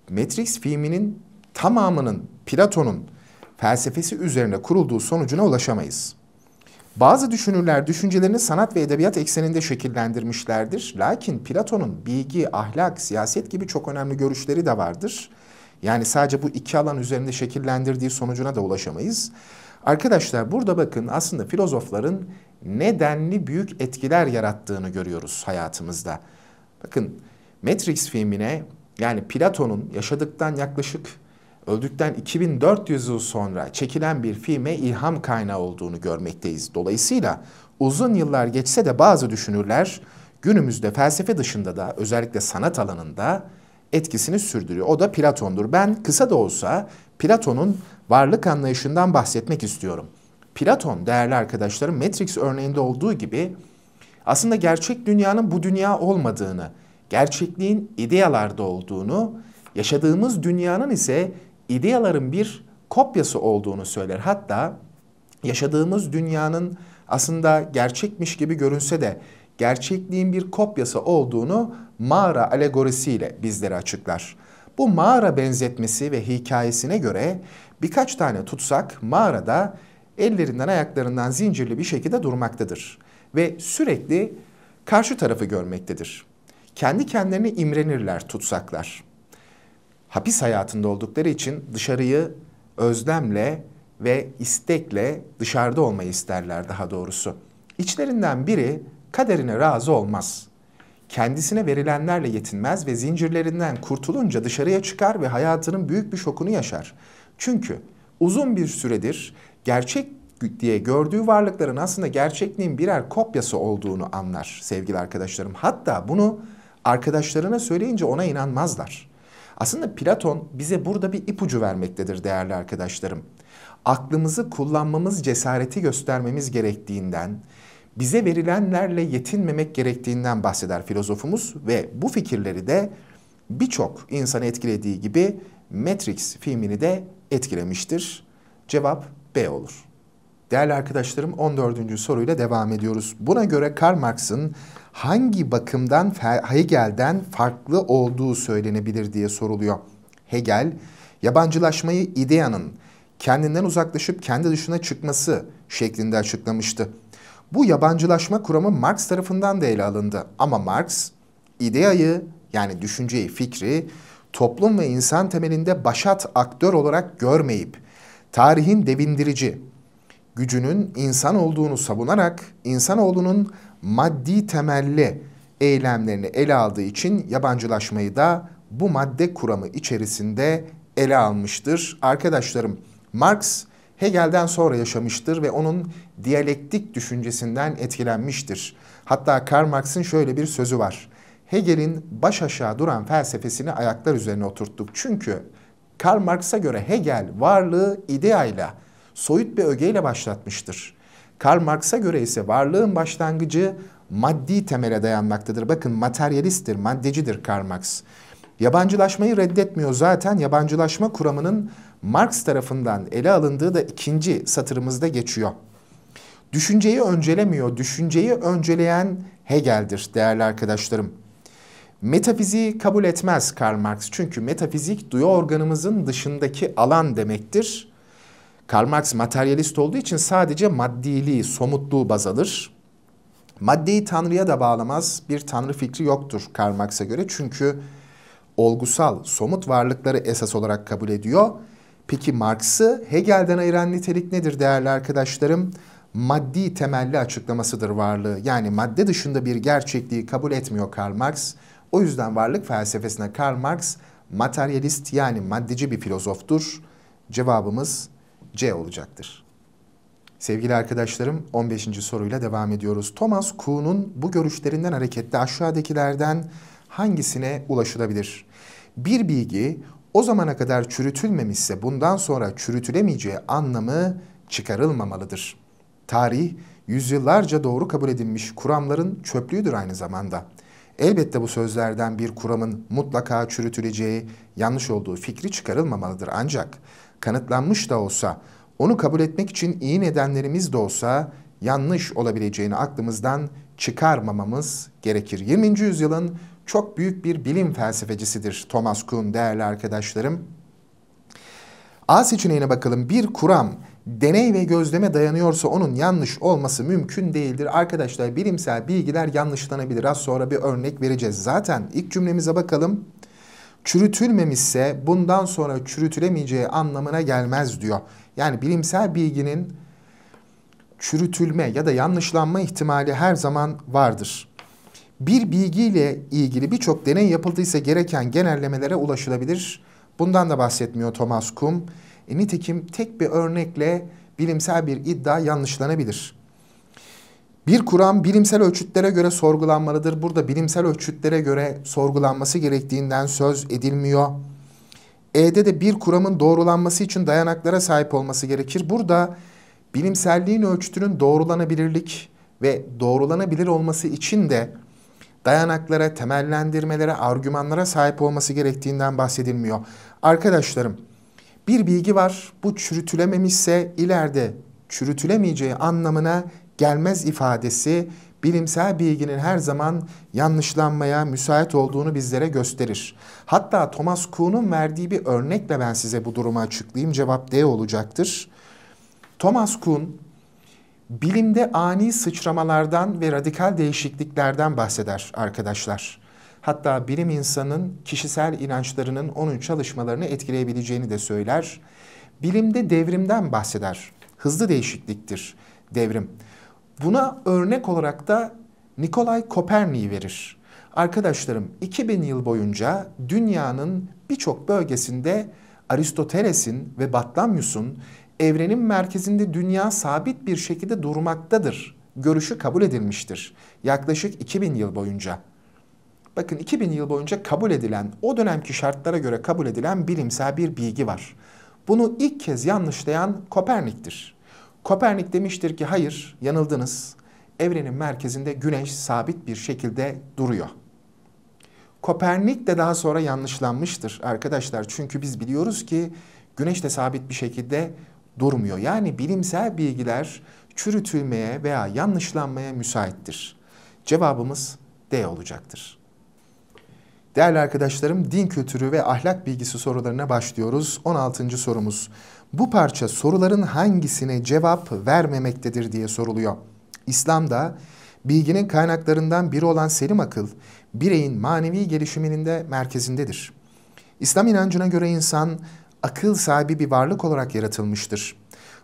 Speaker 3: Matrix filminin tamamının Platon'un felsefesi üzerine kurulduğu sonucuna ulaşamayız. Bazı düşünürler düşüncelerini sanat ve edebiyat ekseninde şekillendirmişlerdir. Lakin Platon'un bilgi, ahlak, siyaset gibi çok önemli görüşleri de vardır. Yani sadece bu iki alan üzerinde şekillendirdiği sonucuna da ulaşamayız. Arkadaşlar burada bakın aslında filozofların nedenli büyük etkiler yarattığını görüyoruz hayatımızda. Bakın Matrix filmine yani Platon'un yaşadıktan yaklaşık öldükten 2400 yıl sonra çekilen bir filme ilham kaynağı olduğunu görmekteyiz. Dolayısıyla uzun yıllar geçse de bazı düşünürler günümüzde felsefe dışında da özellikle sanat alanında etkisini sürdürüyor. O da Platon'dur. Ben kısa da olsa Platon'un varlık anlayışından bahsetmek istiyorum. Platon değerli arkadaşlarım Matrix örneğinde olduğu gibi aslında gerçek dünyanın bu dünya olmadığını, gerçekliğin idealarda olduğunu, yaşadığımız dünyanın ise ideaların bir kopyası olduğunu söyler. Hatta yaşadığımız dünyanın aslında gerçekmiş gibi görünse de gerçekliğin bir kopyası olduğunu mağara alegorisiyle bizlere açıklar. Bu mağara benzetmesi ve hikayesine göre birkaç tane tutsak mağarada ellerinden ayaklarından zincirli bir şekilde durmaktadır ve sürekli karşı tarafı görmektedir. Kendi kendilerini imrenirler tutsaklar hapis hayatında oldukları için dışarıyı özlemle ve istekle dışarıda olmayı isterler daha doğrusu. İçlerinden biri kaderine razı olmaz. Kendisine verilenlerle yetinmez ve zincirlerinden kurtulunca dışarıya çıkar ve hayatının büyük bir şokunu yaşar. Çünkü uzun bir süredir gerçek diye gördüğü varlıkların aslında gerçekliğin birer kopyası olduğunu anlar sevgili arkadaşlarım. Hatta bunu arkadaşlarına söyleyince ona inanmazlar. Aslında Platon bize burada bir ipucu vermektedir değerli arkadaşlarım. Aklımızı kullanmamız, cesareti göstermemiz gerektiğinden, bize verilenlerle yetinmemek gerektiğinden bahseder filozofumuz ve bu fikirleri de birçok insanı etkilediği gibi Matrix filmini de etkilemiştir. Cevap B olur. Değerli arkadaşlarım 14. soruyla devam ediyoruz. Buna göre Karl Marx'ın hangi bakımdan Hegel'den farklı olduğu söylenebilir diye soruluyor. Hegel, yabancılaşmayı ideyanın kendinden uzaklaşıp kendi dışına çıkması şeklinde açıklamıştı. Bu yabancılaşma kuramı Marx tarafından da ele alındı ama Marx ideayı yani düşünceyi, fikri toplum ve insan temelinde başat aktör olarak görmeyip tarihin devindirici gücünün insan olduğunu savunarak insanoğlunun maddi temelli eylemlerini ele aldığı için yabancılaşmayı da bu madde kuramı içerisinde ele almıştır. Arkadaşlarım Marx Hegel'den sonra yaşamıştır ve onun diyalektik düşüncesinden etkilenmiştir. Hatta Karl Marx'ın şöyle bir sözü var. Hegel'in baş aşağı duran felsefesini ayaklar üzerine oturttuk. Çünkü Karl Marx'a göre Hegel varlığı ideayla, soyut bir ögeyle başlatmıştır. Karl Marx'a göre ise varlığın başlangıcı maddi temele dayanmaktadır. Bakın materyalisttir, maddecidir Karl Marx. Yabancılaşmayı reddetmiyor zaten. Yabancılaşma kuramının Marx tarafından ele alındığı da ikinci satırımızda geçiyor. Düşünceyi öncelemiyor. Düşünceyi önceleyen Hegel'dir değerli arkadaşlarım. Metafiziği kabul etmez Karl Marx. Çünkü metafizik duyu organımızın dışındaki alan demektir. Karl Marx materyalist olduğu için sadece maddiliği, somutluğu baz alır. Maddeyi tanrıya da bağlamaz bir tanrı fikri yoktur Karl Marx'a göre. Çünkü olgusal, somut varlıkları esas olarak kabul ediyor. Peki Marx'ı Hegel'den ayıran nitelik nedir değerli arkadaşlarım? Maddi temelli açıklamasıdır varlığı. Yani madde dışında bir gerçekliği kabul etmiyor Karl Marx. O yüzden varlık felsefesine Karl Marx materyalist yani maddeci bir filozoftur. Cevabımız C olacaktır. Sevgili arkadaşlarım 15. soruyla devam ediyoruz. Thomas Kuhn'un bu görüşlerinden hareketle aşağıdakilerden hangisine ulaşılabilir? Bir bilgi o zamana kadar çürütülmemişse bundan sonra çürütülemeyeceği anlamı çıkarılmamalıdır. Tarih yüzyıllarca doğru kabul edilmiş kuramların çöplüğüdür aynı zamanda. Elbette bu sözlerden bir kuramın mutlaka çürütüleceği, yanlış olduğu fikri çıkarılmamalıdır ancak kanıtlanmış da olsa, onu kabul etmek için iyi nedenlerimiz de olsa yanlış olabileceğini aklımızdan çıkarmamamız gerekir. 20. yüzyılın çok büyük bir bilim felsefecisidir Thomas Kuhn değerli arkadaşlarım. A seçeneğine bakalım. Bir kuram deney ve gözleme dayanıyorsa onun yanlış olması mümkün değildir. Arkadaşlar bilimsel bilgiler yanlışlanabilir. Az sonra bir örnek vereceğiz. Zaten ilk cümlemize bakalım çürütülmemişse bundan sonra çürütülemeyeceği anlamına gelmez diyor. Yani bilimsel bilginin çürütülme ya da yanlışlanma ihtimali her zaman vardır. Bir bilgiyle ilgili birçok deney yapıldıysa gereken genellemelere ulaşılabilir. Bundan da bahsetmiyor Thomas Kuhn. E, nitekim tek bir örnekle bilimsel bir iddia yanlışlanabilir. Bir kuran bilimsel ölçütlere göre sorgulanmalıdır. Burada bilimsel ölçütlere göre sorgulanması gerektiğinden söz edilmiyor. E'de de bir kuramın doğrulanması için dayanaklara sahip olması gerekir. Burada bilimselliğin ölçütünün doğrulanabilirlik ve doğrulanabilir olması için de dayanaklara, temellendirmelere, argümanlara sahip olması gerektiğinden bahsedilmiyor. Arkadaşlarım, bir bilgi var. Bu çürütülememişse ileride çürütülemeyeceği anlamına gelmez ifadesi bilimsel bilginin her zaman yanlışlanmaya müsait olduğunu bizlere gösterir. Hatta Thomas Kuhn'un verdiği bir örnekle ben size bu durumu açıklayayım. Cevap D olacaktır. Thomas Kuhn bilimde ani sıçramalardan ve radikal değişikliklerden bahseder arkadaşlar. Hatta bilim insanın kişisel inançlarının onun çalışmalarını etkileyebileceğini de söyler. Bilimde devrimden bahseder. Hızlı değişikliktir devrim. Buna örnek olarak da Nikolay Kopernik'i verir. Arkadaşlarım 2000 yıl boyunca dünyanın birçok bölgesinde Aristoteles'in ve Batlamyus'un evrenin merkezinde dünya sabit bir şekilde durmaktadır görüşü kabul edilmiştir. Yaklaşık 2000 yıl boyunca. Bakın 2000 yıl boyunca kabul edilen, o dönemki şartlara göre kabul edilen bilimsel bir bilgi var. Bunu ilk kez yanlışlayan Kopernik'tir. Kopernik demiştir ki hayır yanıldınız. Evrenin merkezinde güneş sabit bir şekilde duruyor. Kopernik de daha sonra yanlışlanmıştır arkadaşlar. Çünkü biz biliyoruz ki güneş de sabit bir şekilde durmuyor. Yani bilimsel bilgiler çürütülmeye veya yanlışlanmaya müsaittir. Cevabımız D olacaktır. Değerli arkadaşlarım din kültürü ve ahlak bilgisi sorularına başlıyoruz. 16. sorumuz. Bu parça soruların hangisine cevap vermemektedir diye soruluyor. İslam'da bilginin kaynaklarından biri olan selim akıl, bireyin manevi gelişiminin de merkezindedir. İslam inancına göre insan akıl sahibi bir varlık olarak yaratılmıştır.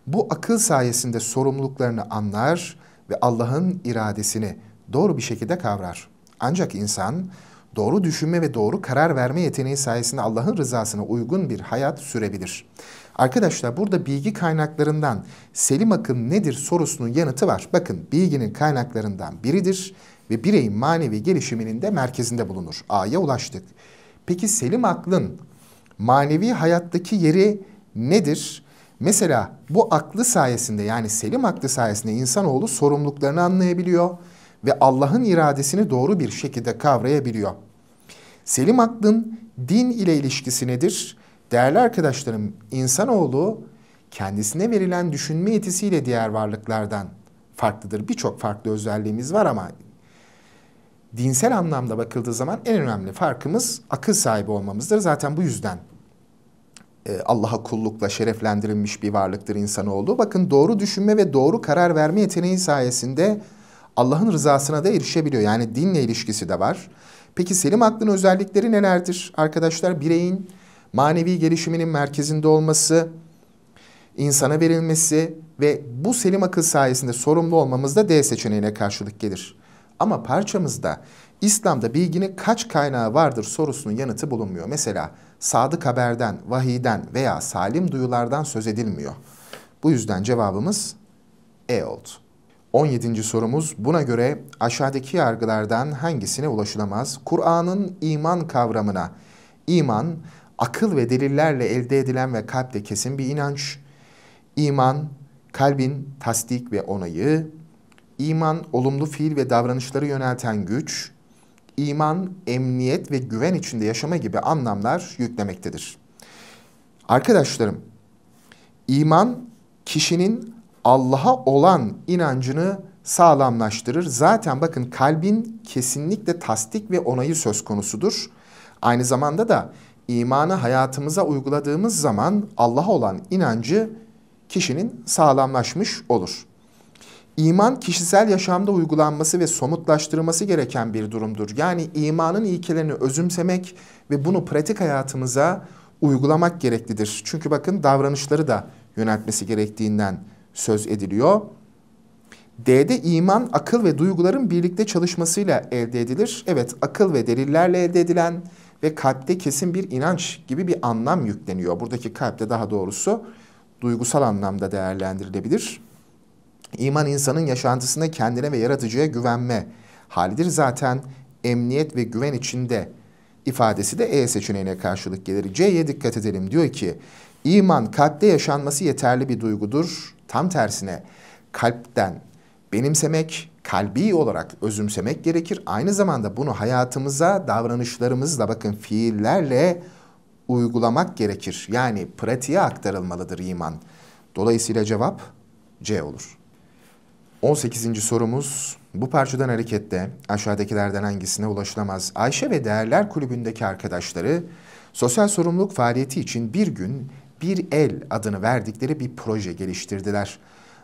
Speaker 3: Bu akıl sayesinde sorumluluklarını anlar ve Allah'ın iradesini doğru bir şekilde kavrar. Ancak insan doğru düşünme ve doğru karar verme yeteneği sayesinde Allah'ın rızasına uygun bir hayat sürebilir. Arkadaşlar burada bilgi kaynaklarından Selim Akın nedir sorusunun yanıtı var. Bakın bilginin kaynaklarından biridir ve bireyin manevi gelişiminin de merkezinde bulunur. A'ya ulaştık. Peki Selim Aklın manevi hayattaki yeri nedir? Mesela bu aklı sayesinde yani Selim aklı sayesinde insanoğlu sorumluluklarını anlayabiliyor ve Allah'ın iradesini doğru bir şekilde kavrayabiliyor. Selim aklın din ile ilişkisi nedir? Değerli arkadaşlarım, insanoğlu kendisine verilen düşünme yetisiyle diğer varlıklardan farklıdır. Birçok farklı özelliğimiz var ama dinsel anlamda bakıldığı zaman en önemli farkımız akıl sahibi olmamızdır. Zaten bu yüzden e, Allah'a kullukla şereflendirilmiş bir varlıktır insanoğlu. Bakın doğru düşünme ve doğru karar verme yeteneği sayesinde Allah'ın rızasına da erişebiliyor. Yani dinle ilişkisi de var. Peki selim aklın özellikleri nelerdir? Arkadaşlar bireyin manevi gelişiminin merkezinde olması, insana verilmesi ve bu selim akıl sayesinde sorumlu olmamız da D seçeneğine karşılık gelir. Ama parçamızda İslam'da bilginin kaç kaynağı vardır sorusunun yanıtı bulunmuyor. Mesela sadık haberden, vahiden veya salim duyulardan söz edilmiyor. Bu yüzden cevabımız E oldu. 17. sorumuz buna göre aşağıdaki yargılardan hangisine ulaşılamaz? Kur'an'ın iman kavramına, İman akıl ve delillerle elde edilen ve kalpte kesin bir inanç, iman, kalbin tasdik ve onayı, iman olumlu fiil ve davranışları yönelten güç, iman, emniyet ve güven içinde yaşama gibi anlamlar yüklemektedir. Arkadaşlarım, iman kişinin Allah'a olan inancını sağlamlaştırır. Zaten bakın kalbin kesinlikle tasdik ve onayı söz konusudur. Aynı zamanda da imanı hayatımıza uyguladığımız zaman Allah'a olan inancı kişinin sağlamlaşmış olur. İman kişisel yaşamda uygulanması ve somutlaştırılması gereken bir durumdur. Yani imanın ilkelerini özümsemek ve bunu pratik hayatımıza uygulamak gereklidir. Çünkü bakın davranışları da yöneltmesi gerektiğinden söz ediliyor. D'de iman akıl ve duyguların birlikte çalışmasıyla elde edilir. Evet akıl ve delillerle elde edilen ve kalpte kesin bir inanç gibi bir anlam yükleniyor. Buradaki kalpte daha doğrusu duygusal anlamda değerlendirilebilir. İman insanın yaşantısında kendine ve yaratıcıya güvenme halidir. Zaten emniyet ve güven içinde ifadesi de E seçeneğine karşılık gelir. C'ye dikkat edelim. Diyor ki iman kalpte yaşanması yeterli bir duygudur. Tam tersine kalpten benimsemek, kalbi olarak özümsemek gerekir. Aynı zamanda bunu hayatımıza davranışlarımızla bakın fiillerle uygulamak gerekir. Yani pratiğe aktarılmalıdır iman. Dolayısıyla cevap C olur. 18. sorumuz bu parçadan harekette aşağıdakilerden hangisine ulaşılamaz? Ayşe ve Değerler Kulübü'ndeki arkadaşları sosyal sorumluluk faaliyeti için bir gün bir el adını verdikleri bir proje geliştirdiler.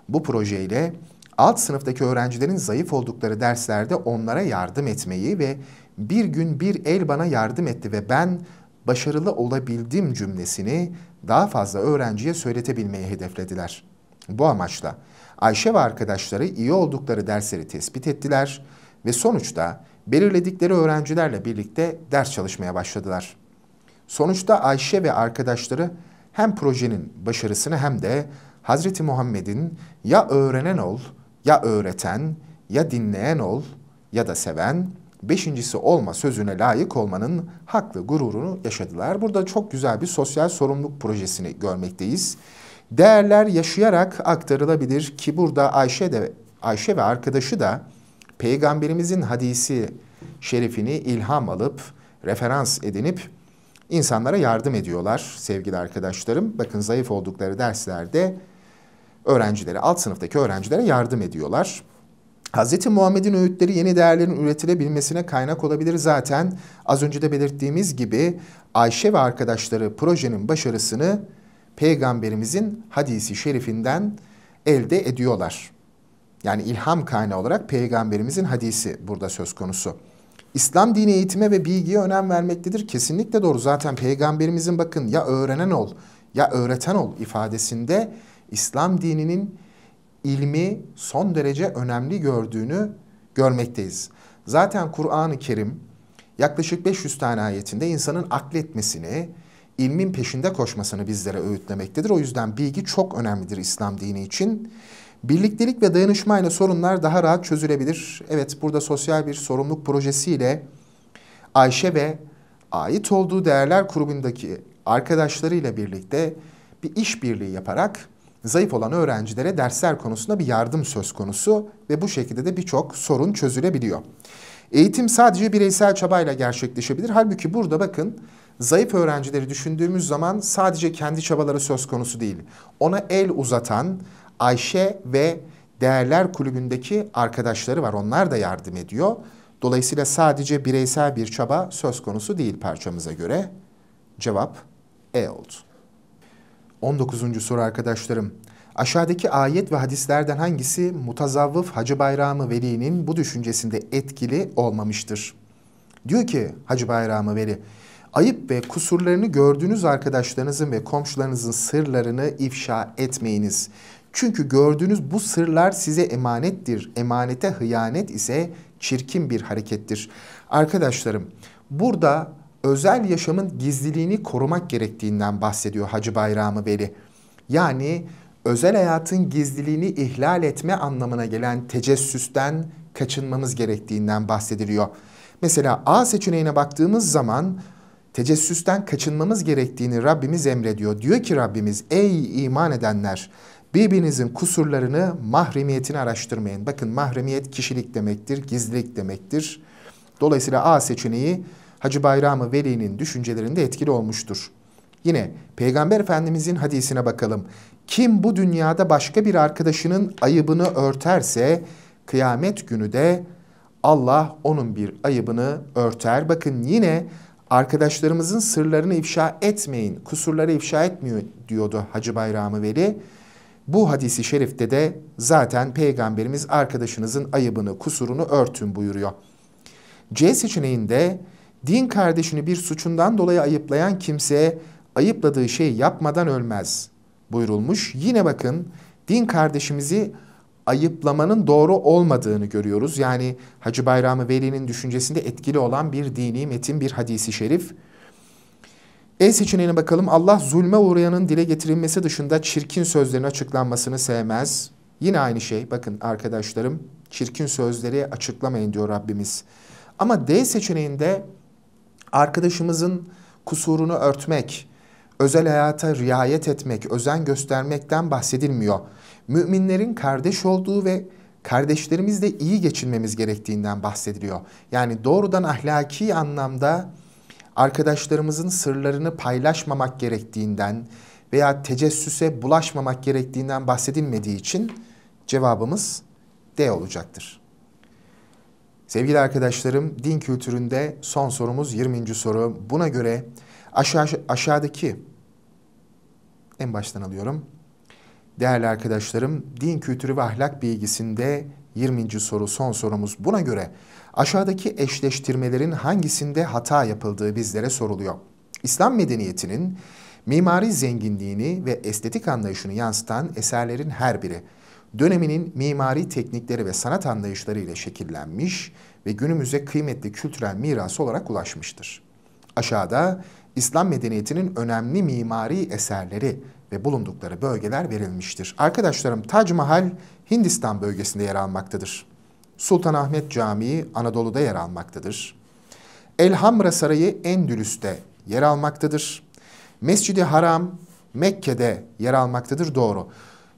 Speaker 3: Bu projeyle alt sınıftaki öğrencilerin zayıf oldukları derslerde onlara yardım etmeyi ve bir gün bir el bana yardım etti ve ben başarılı olabildim cümlesini daha fazla öğrenciye söyletebilmeyi hedeflediler. Bu amaçla Ayşe ve arkadaşları iyi oldukları dersleri tespit ettiler ve sonuçta belirledikleri öğrencilerle birlikte ders çalışmaya başladılar. Sonuçta Ayşe ve arkadaşları hem projenin başarısını hem de Hazreti Muhammed'in ya öğrenen ol ya öğreten, ya dinleyen ol ya da seven, beşincisi olma sözüne layık olmanın haklı gururunu yaşadılar. Burada çok güzel bir sosyal sorumluluk projesini görmekteyiz. Değerler yaşayarak aktarılabilir ki burada Ayşe de Ayşe ve arkadaşı da peygamberimizin hadisi şerifini ilham alıp referans edinip insanlara yardım ediyorlar sevgili arkadaşlarım. Bakın zayıf oldukları derslerde öğrencilere, alt sınıftaki öğrencilere yardım ediyorlar. Hz. Muhammed'in öğütleri yeni değerlerin üretilebilmesine kaynak olabilir zaten. Az önce de belirttiğimiz gibi Ayşe ve arkadaşları projenin başarısını Peygamberimizin hadisi şerifinden elde ediyorlar. Yani ilham kaynağı olarak Peygamberimizin hadisi burada söz konusu. İslam dini eğitime ve bilgiye önem vermektedir. Kesinlikle doğru. Zaten Peygamberimizin bakın ya öğrenen ol ya öğreten ol ifadesinde İslam dininin ilmi son derece önemli gördüğünü görmekteyiz. Zaten Kur'an-ı Kerim yaklaşık 500 tane ayetinde insanın akletmesini, ilmin peşinde koşmasını bizlere öğütlemektedir. O yüzden bilgi çok önemlidir İslam dini için. Birliktelik ve dayanışmayla sorunlar daha rahat çözülebilir. Evet burada sosyal bir sorumluluk projesiyle Ayşe ve ait olduğu değerler grubundaki arkadaşlarıyla birlikte bir işbirliği yaparak zayıf olan öğrencilere dersler konusunda bir yardım söz konusu ve bu şekilde de birçok sorun çözülebiliyor. Eğitim sadece bireysel çabayla gerçekleşebilir. Halbuki burada bakın zayıf öğrencileri düşündüğümüz zaman sadece kendi çabaları söz konusu değil. Ona el uzatan Ayşe ve Değerler Kulübü'ndeki arkadaşları var. Onlar da yardım ediyor. Dolayısıyla sadece bireysel bir çaba söz konusu değil parçamıza göre. Cevap E oldu. 19. soru arkadaşlarım. Aşağıdaki ayet ve hadislerden hangisi mutazavvıf Hacı Bayramı Veli'nin bu düşüncesinde etkili olmamıştır? Diyor ki Hacı Bayramı Veli, ayıp ve kusurlarını gördüğünüz arkadaşlarınızın ve komşularınızın sırlarını ifşa etmeyiniz. Çünkü gördüğünüz bu sırlar size emanettir. Emanete hıyanet ise çirkin bir harekettir. Arkadaşlarım burada özel yaşamın gizliliğini korumak gerektiğinden bahsediyor Hacı Bayramı Veli. Yani özel hayatın gizliliğini ihlal etme anlamına gelen tecessüsten kaçınmamız gerektiğinden bahsediliyor. Mesela A seçeneğine baktığımız zaman tecessüsten kaçınmamız gerektiğini Rabbimiz emrediyor. Diyor ki Rabbimiz ey iman edenler birbirinizin kusurlarını mahremiyetini araştırmayın. Bakın mahremiyet kişilik demektir, gizlilik demektir. Dolayısıyla A seçeneği Hacı Bayramı Veli'nin düşüncelerinde etkili olmuştur. Yine Peygamber Efendimizin hadisine bakalım. Kim bu dünyada başka bir arkadaşının ayıbını örterse kıyamet günü de Allah onun bir ayıbını örter. Bakın yine arkadaşlarımızın sırlarını ifşa etmeyin, kusurları ifşa etmiyor diyordu Hacı Bayramı Veli. Bu hadisi şerifte de zaten peygamberimiz arkadaşınızın ayıbını, kusurunu örtün buyuruyor. C seçeneğinde Din kardeşini bir suçundan dolayı ayıplayan kimseye ayıpladığı şey yapmadan ölmez buyurulmuş. Yine bakın din kardeşimizi ayıplamanın doğru olmadığını görüyoruz. Yani Hacı Bayramı Veli'nin düşüncesinde etkili olan bir dini metin, bir hadisi şerif. E seçeneğine bakalım. Allah zulme uğrayanın dile getirilmesi dışında çirkin sözlerin açıklanmasını sevmez. Yine aynı şey. Bakın arkadaşlarım çirkin sözleri açıklamayın diyor Rabbimiz. Ama D seçeneğinde arkadaşımızın kusurunu örtmek, özel hayata riayet etmek, özen göstermekten bahsedilmiyor. Müminlerin kardeş olduğu ve kardeşlerimizle iyi geçinmemiz gerektiğinden bahsediliyor. Yani doğrudan ahlaki anlamda arkadaşlarımızın sırlarını paylaşmamak gerektiğinden veya tecessüse bulaşmamak gerektiğinden bahsedilmediği için cevabımız D olacaktır. Sevgili arkadaşlarım, din kültüründe son sorumuz 20. soru. Buna göre aşağı, aşağıdaki en baştan alıyorum. Değerli arkadaşlarım, din kültürü ve ahlak bilgisinde 20. soru son sorumuz. Buna göre aşağıdaki eşleştirmelerin hangisinde hata yapıldığı bizlere soruluyor. İslam medeniyetinin mimari zenginliğini ve estetik anlayışını yansıtan eserlerin her biri döneminin mimari teknikleri ve sanat anlayışları ile şekillenmiş ve günümüze kıymetli kültürel mirası olarak ulaşmıştır. Aşağıda İslam medeniyetinin önemli mimari eserleri ve bulundukları bölgeler verilmiştir. Arkadaşlarım Tac Mahal Hindistan bölgesinde yer almaktadır. Sultanahmet Camii Anadolu'da yer almaktadır. Elhamra Sarayı Endülüs'te yer almaktadır. Mescidi Haram Mekke'de yer almaktadır doğru.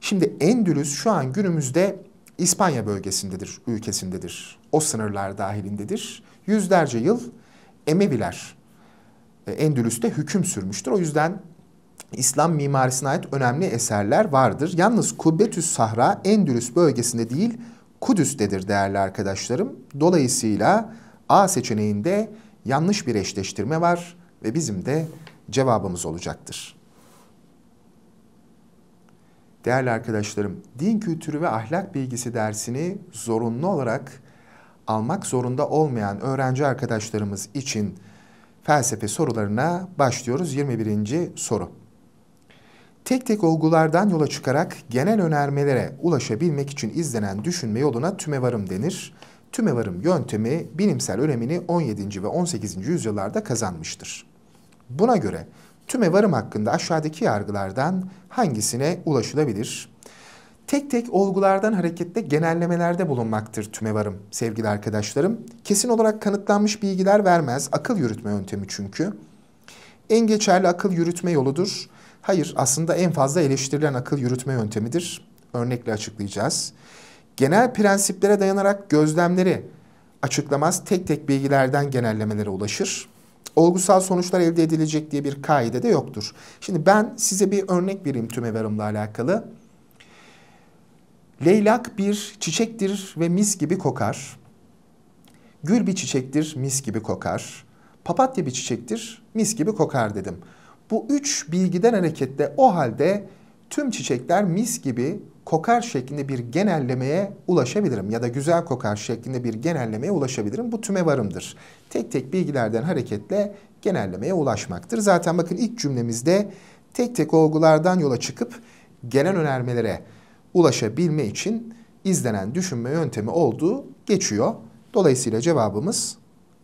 Speaker 3: Şimdi Endülüs şu an günümüzde İspanya bölgesindedir, ülkesindedir. O sınırlar dahilindedir. Yüzlerce yıl Emeviler e, Endülüs'te hüküm sürmüştür. O yüzden İslam mimarisine ait önemli eserler vardır. Yalnız Kubbetüs Sahra Endülüs bölgesinde değil Kudüs'tedir değerli arkadaşlarım. Dolayısıyla A seçeneğinde yanlış bir eşleştirme var ve bizim de cevabımız olacaktır. Değerli arkadaşlarım, din kültürü ve ahlak bilgisi dersini zorunlu olarak almak zorunda olmayan öğrenci arkadaşlarımız için felsefe sorularına başlıyoruz. 21. soru. Tek tek olgulardan yola çıkarak genel önermelere ulaşabilmek için izlenen düşünme yoluna tümevarım denir. Tümevarım yöntemi bilimsel önemini 17. ve 18. yüzyıllarda kazanmıştır. Buna göre Tüme varım hakkında aşağıdaki yargılardan hangisine ulaşılabilir? Tek tek olgulardan hareketle genellemelerde bulunmaktır tümevarım sevgili arkadaşlarım. Kesin olarak kanıtlanmış bilgiler vermez. Akıl yürütme yöntemi çünkü. En geçerli akıl yürütme yoludur. Hayır aslında en fazla eleştirilen akıl yürütme yöntemidir. Örnekle açıklayacağız. Genel prensiplere dayanarak gözlemleri açıklamaz tek tek bilgilerden genellemelere ulaşır olgusal sonuçlar elde edilecek diye bir kaide de yoktur. Şimdi ben size bir örnek vereyim tümevarımla alakalı. Leylak bir çiçektir ve mis gibi kokar. Gül bir çiçektir, mis gibi kokar. Papatya bir çiçektir, mis gibi kokar dedim. Bu üç bilgiden hareketle o halde tüm çiçekler mis gibi kokar şeklinde bir genellemeye ulaşabilirim ya da güzel kokar şeklinde bir genellemeye ulaşabilirim. Bu tüme varımdır. Tek tek bilgilerden hareketle genellemeye ulaşmaktır. Zaten bakın ilk cümlemizde tek tek olgulardan yola çıkıp gelen önermelere ulaşabilme için izlenen düşünme yöntemi olduğu geçiyor. Dolayısıyla cevabımız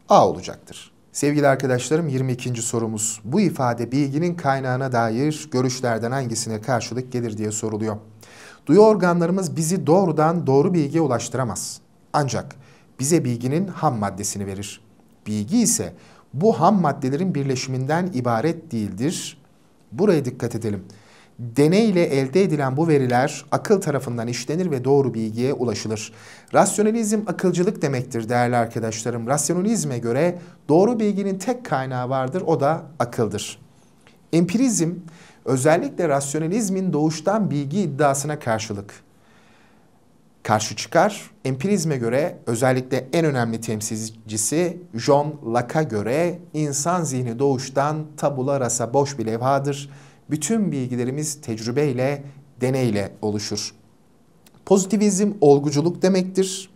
Speaker 3: A olacaktır. Sevgili arkadaşlarım 22. sorumuz bu ifade bilginin kaynağına dair görüşlerden hangisine karşılık gelir diye soruluyor. Duyu organlarımız bizi doğrudan doğru bilgiye ulaştıramaz. Ancak bize bilginin ham maddesini verir. Bilgi ise bu ham maddelerin birleşiminden ibaret değildir. Buraya dikkat edelim. Deney ile elde edilen bu veriler akıl tarafından işlenir ve doğru bilgiye ulaşılır. Rasyonalizm akılcılık demektir değerli arkadaşlarım. Rasyonalizme göre doğru bilginin tek kaynağı vardır o da akıldır. Empirizm özellikle rasyonalizmin doğuştan bilgi iddiasına karşılık karşı çıkar. Empirizme göre özellikle en önemli temsilcisi John Locke'a göre insan zihni doğuştan tabula rasa boş bir levhadır. Bütün bilgilerimiz tecrübeyle, deneyle oluşur. Pozitivizm olguculuk demektir.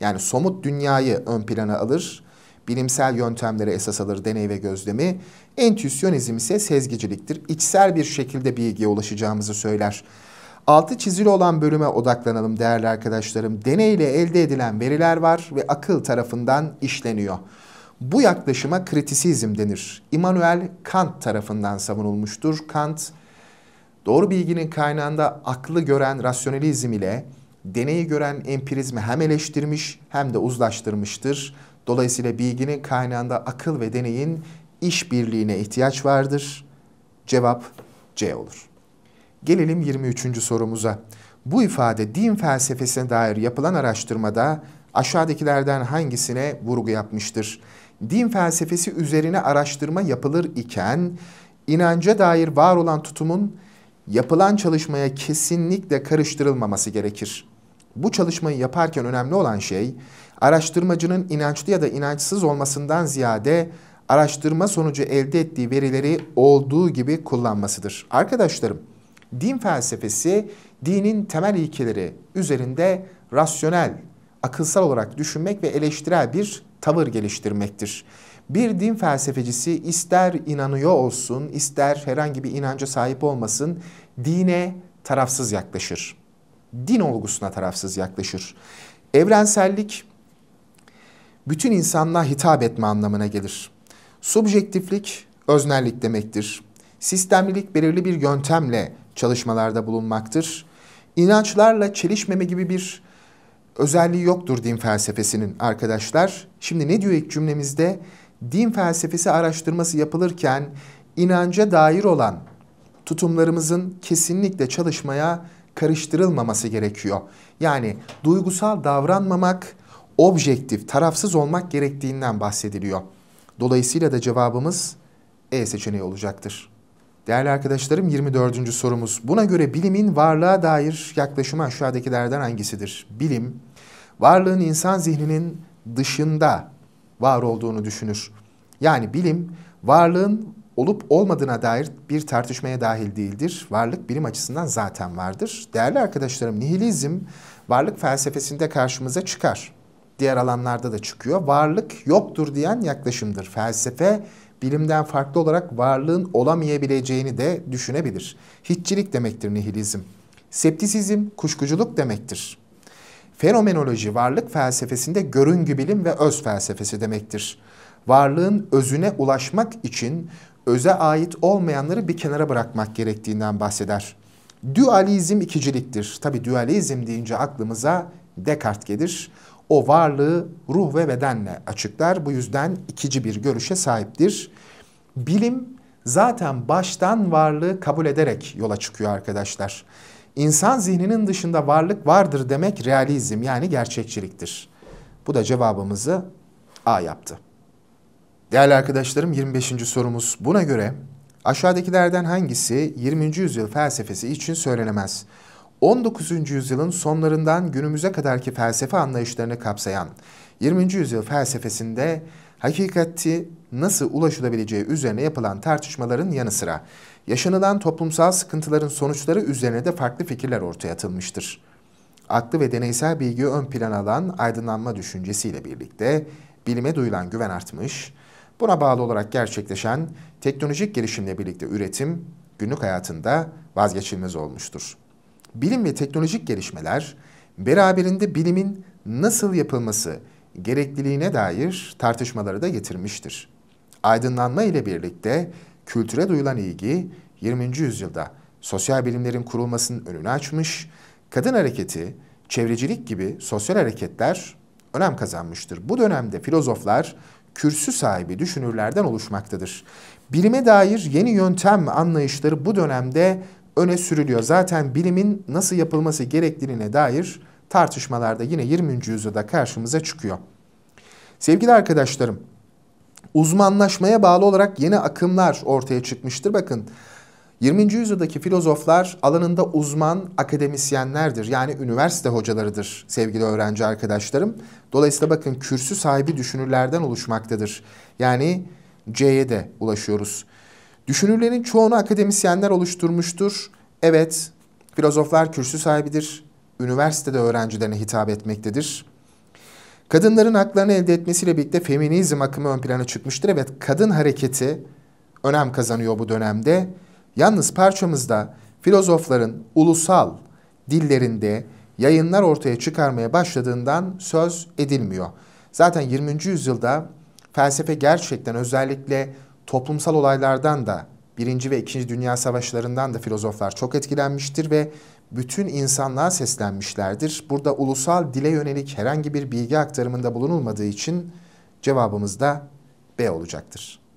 Speaker 3: Yani somut dünyayı ön plana alır bilimsel yöntemlere esas alır deney ve gözlemi. Entüsyonizm ise sezgiciliktir. İçsel bir şekilde bilgiye ulaşacağımızı söyler. Altı çizili olan bölüme odaklanalım değerli arkadaşlarım. Deneyle elde edilen veriler var ve akıl tarafından işleniyor. Bu yaklaşıma kritisizm denir. Immanuel Kant tarafından savunulmuştur. Kant doğru bilginin kaynağında aklı gören rasyonalizm ile deneyi gören empirizmi hem eleştirmiş hem de uzlaştırmıştır. Dolayısıyla bilginin kaynağında akıl ve deneyin işbirliğine ihtiyaç vardır. Cevap C olur. Gelelim 23. sorumuza. Bu ifade din felsefesine dair yapılan araştırmada aşağıdakilerden hangisine vurgu yapmıştır? Din felsefesi üzerine araştırma yapılır iken inanca dair var olan tutumun yapılan çalışmaya kesinlikle karıştırılmaması gerekir. Bu çalışmayı yaparken önemli olan şey araştırmacının inançlı ya da inançsız olmasından ziyade araştırma sonucu elde ettiği verileri olduğu gibi kullanmasıdır. Arkadaşlarım, din felsefesi dinin temel ilkeleri üzerinde rasyonel, akılsal olarak düşünmek ve eleştirel bir tavır geliştirmektir. Bir din felsefecisi ister inanıyor olsun, ister herhangi bir inanca sahip olmasın, dine tarafsız yaklaşır. Din olgusuna tarafsız yaklaşır. Evrensellik, bütün insanlığa hitap etme anlamına gelir. Subjektiflik öznellik demektir. Sistemlilik belirli bir yöntemle çalışmalarda bulunmaktır. İnançlarla çelişmeme gibi bir özelliği yoktur din felsefesinin arkadaşlar. Şimdi ne diyor ilk cümlemizde? Din felsefesi araştırması yapılırken inanca dair olan tutumlarımızın kesinlikle çalışmaya karıştırılmaması gerekiyor. Yani duygusal davranmamak, objektif, tarafsız olmak gerektiğinden bahsediliyor. Dolayısıyla da cevabımız E seçeneği olacaktır. Değerli arkadaşlarım 24. sorumuz. Buna göre bilimin varlığa dair yaklaşımı aşağıdakilerden hangisidir? Bilim, varlığın insan zihninin dışında var olduğunu düşünür. Yani bilim, varlığın olup olmadığına dair bir tartışmaya dahil değildir. Varlık bilim açısından zaten vardır. Değerli arkadaşlarım nihilizm varlık felsefesinde karşımıza çıkar diğer alanlarda da çıkıyor. Varlık yoktur diyen yaklaşımdır. Felsefe bilimden farklı olarak varlığın olamayabileceğini de düşünebilir. Hiççilik demektir nihilizm. Septisizm kuşkuculuk demektir. Fenomenoloji varlık felsefesinde görüngü bilim ve öz felsefesi demektir. Varlığın özüne ulaşmak için öze ait olmayanları bir kenara bırakmak gerektiğinden bahseder. Dualizm ikiciliktir. Tabi dualizm deyince aklımıza Descartes gelir o varlığı ruh ve bedenle açıklar. Bu yüzden ikici bir görüşe sahiptir. Bilim zaten baştan varlığı kabul ederek yola çıkıyor arkadaşlar. İnsan zihninin dışında varlık vardır demek realizm yani gerçekçiliktir. Bu da cevabımızı A yaptı. Değerli arkadaşlarım 25. sorumuz buna göre aşağıdakilerden hangisi 20. yüzyıl felsefesi için söylenemez? 19. yüzyılın sonlarından günümüze kadarki felsefe anlayışlarını kapsayan 20. yüzyıl felsefesinde hakikati nasıl ulaşılabileceği üzerine yapılan tartışmaların yanı sıra yaşanılan toplumsal sıkıntıların sonuçları üzerine de farklı fikirler ortaya atılmıştır. Aklı ve deneysel bilgiyi ön plan alan aydınlanma düşüncesiyle birlikte bilime duyulan güven artmış, buna bağlı olarak gerçekleşen teknolojik gelişimle birlikte üretim günlük hayatında vazgeçilmez olmuştur. Bilim ve teknolojik gelişmeler beraberinde bilimin nasıl yapılması gerekliliğine dair tartışmaları da getirmiştir. Aydınlanma ile birlikte kültüre duyulan ilgi 20. yüzyılda sosyal bilimlerin kurulmasının önünü açmış, kadın hareketi, çevrecilik gibi sosyal hareketler önem kazanmıştır. Bu dönemde filozoflar kürsü sahibi düşünürlerden oluşmaktadır. Bilime dair yeni yöntem anlayışları bu dönemde öne sürülüyor. Zaten bilimin nasıl yapılması gerektiğine dair tartışmalarda yine 20. yüzyılda karşımıza çıkıyor. Sevgili arkadaşlarım, uzmanlaşmaya bağlı olarak yeni akımlar ortaya çıkmıştır. Bakın 20. yüzyıldaki filozoflar alanında uzman akademisyenlerdir. Yani üniversite hocalarıdır sevgili öğrenci arkadaşlarım. Dolayısıyla bakın kürsü sahibi düşünürlerden oluşmaktadır. Yani C'ye de ulaşıyoruz. Düşünürlerin çoğunu akademisyenler oluşturmuştur. Evet, filozoflar kürsü sahibidir. Üniversitede öğrencilerine hitap etmektedir. Kadınların haklarını elde etmesiyle birlikte feminizm akımı ön plana çıkmıştır. Evet, kadın hareketi önem kazanıyor bu dönemde. Yalnız parçamızda filozofların ulusal dillerinde yayınlar ortaya çıkarmaya başladığından söz edilmiyor. Zaten 20. yüzyılda felsefe gerçekten özellikle toplumsal olaylardan da Birinci ve İkinci Dünya Savaşlarından da filozoflar çok etkilenmiştir ve bütün insanlığa seslenmişlerdir. Burada ulusal dile yönelik herhangi bir bilgi aktarımında bulunulmadığı için cevabımız da B olacaktır.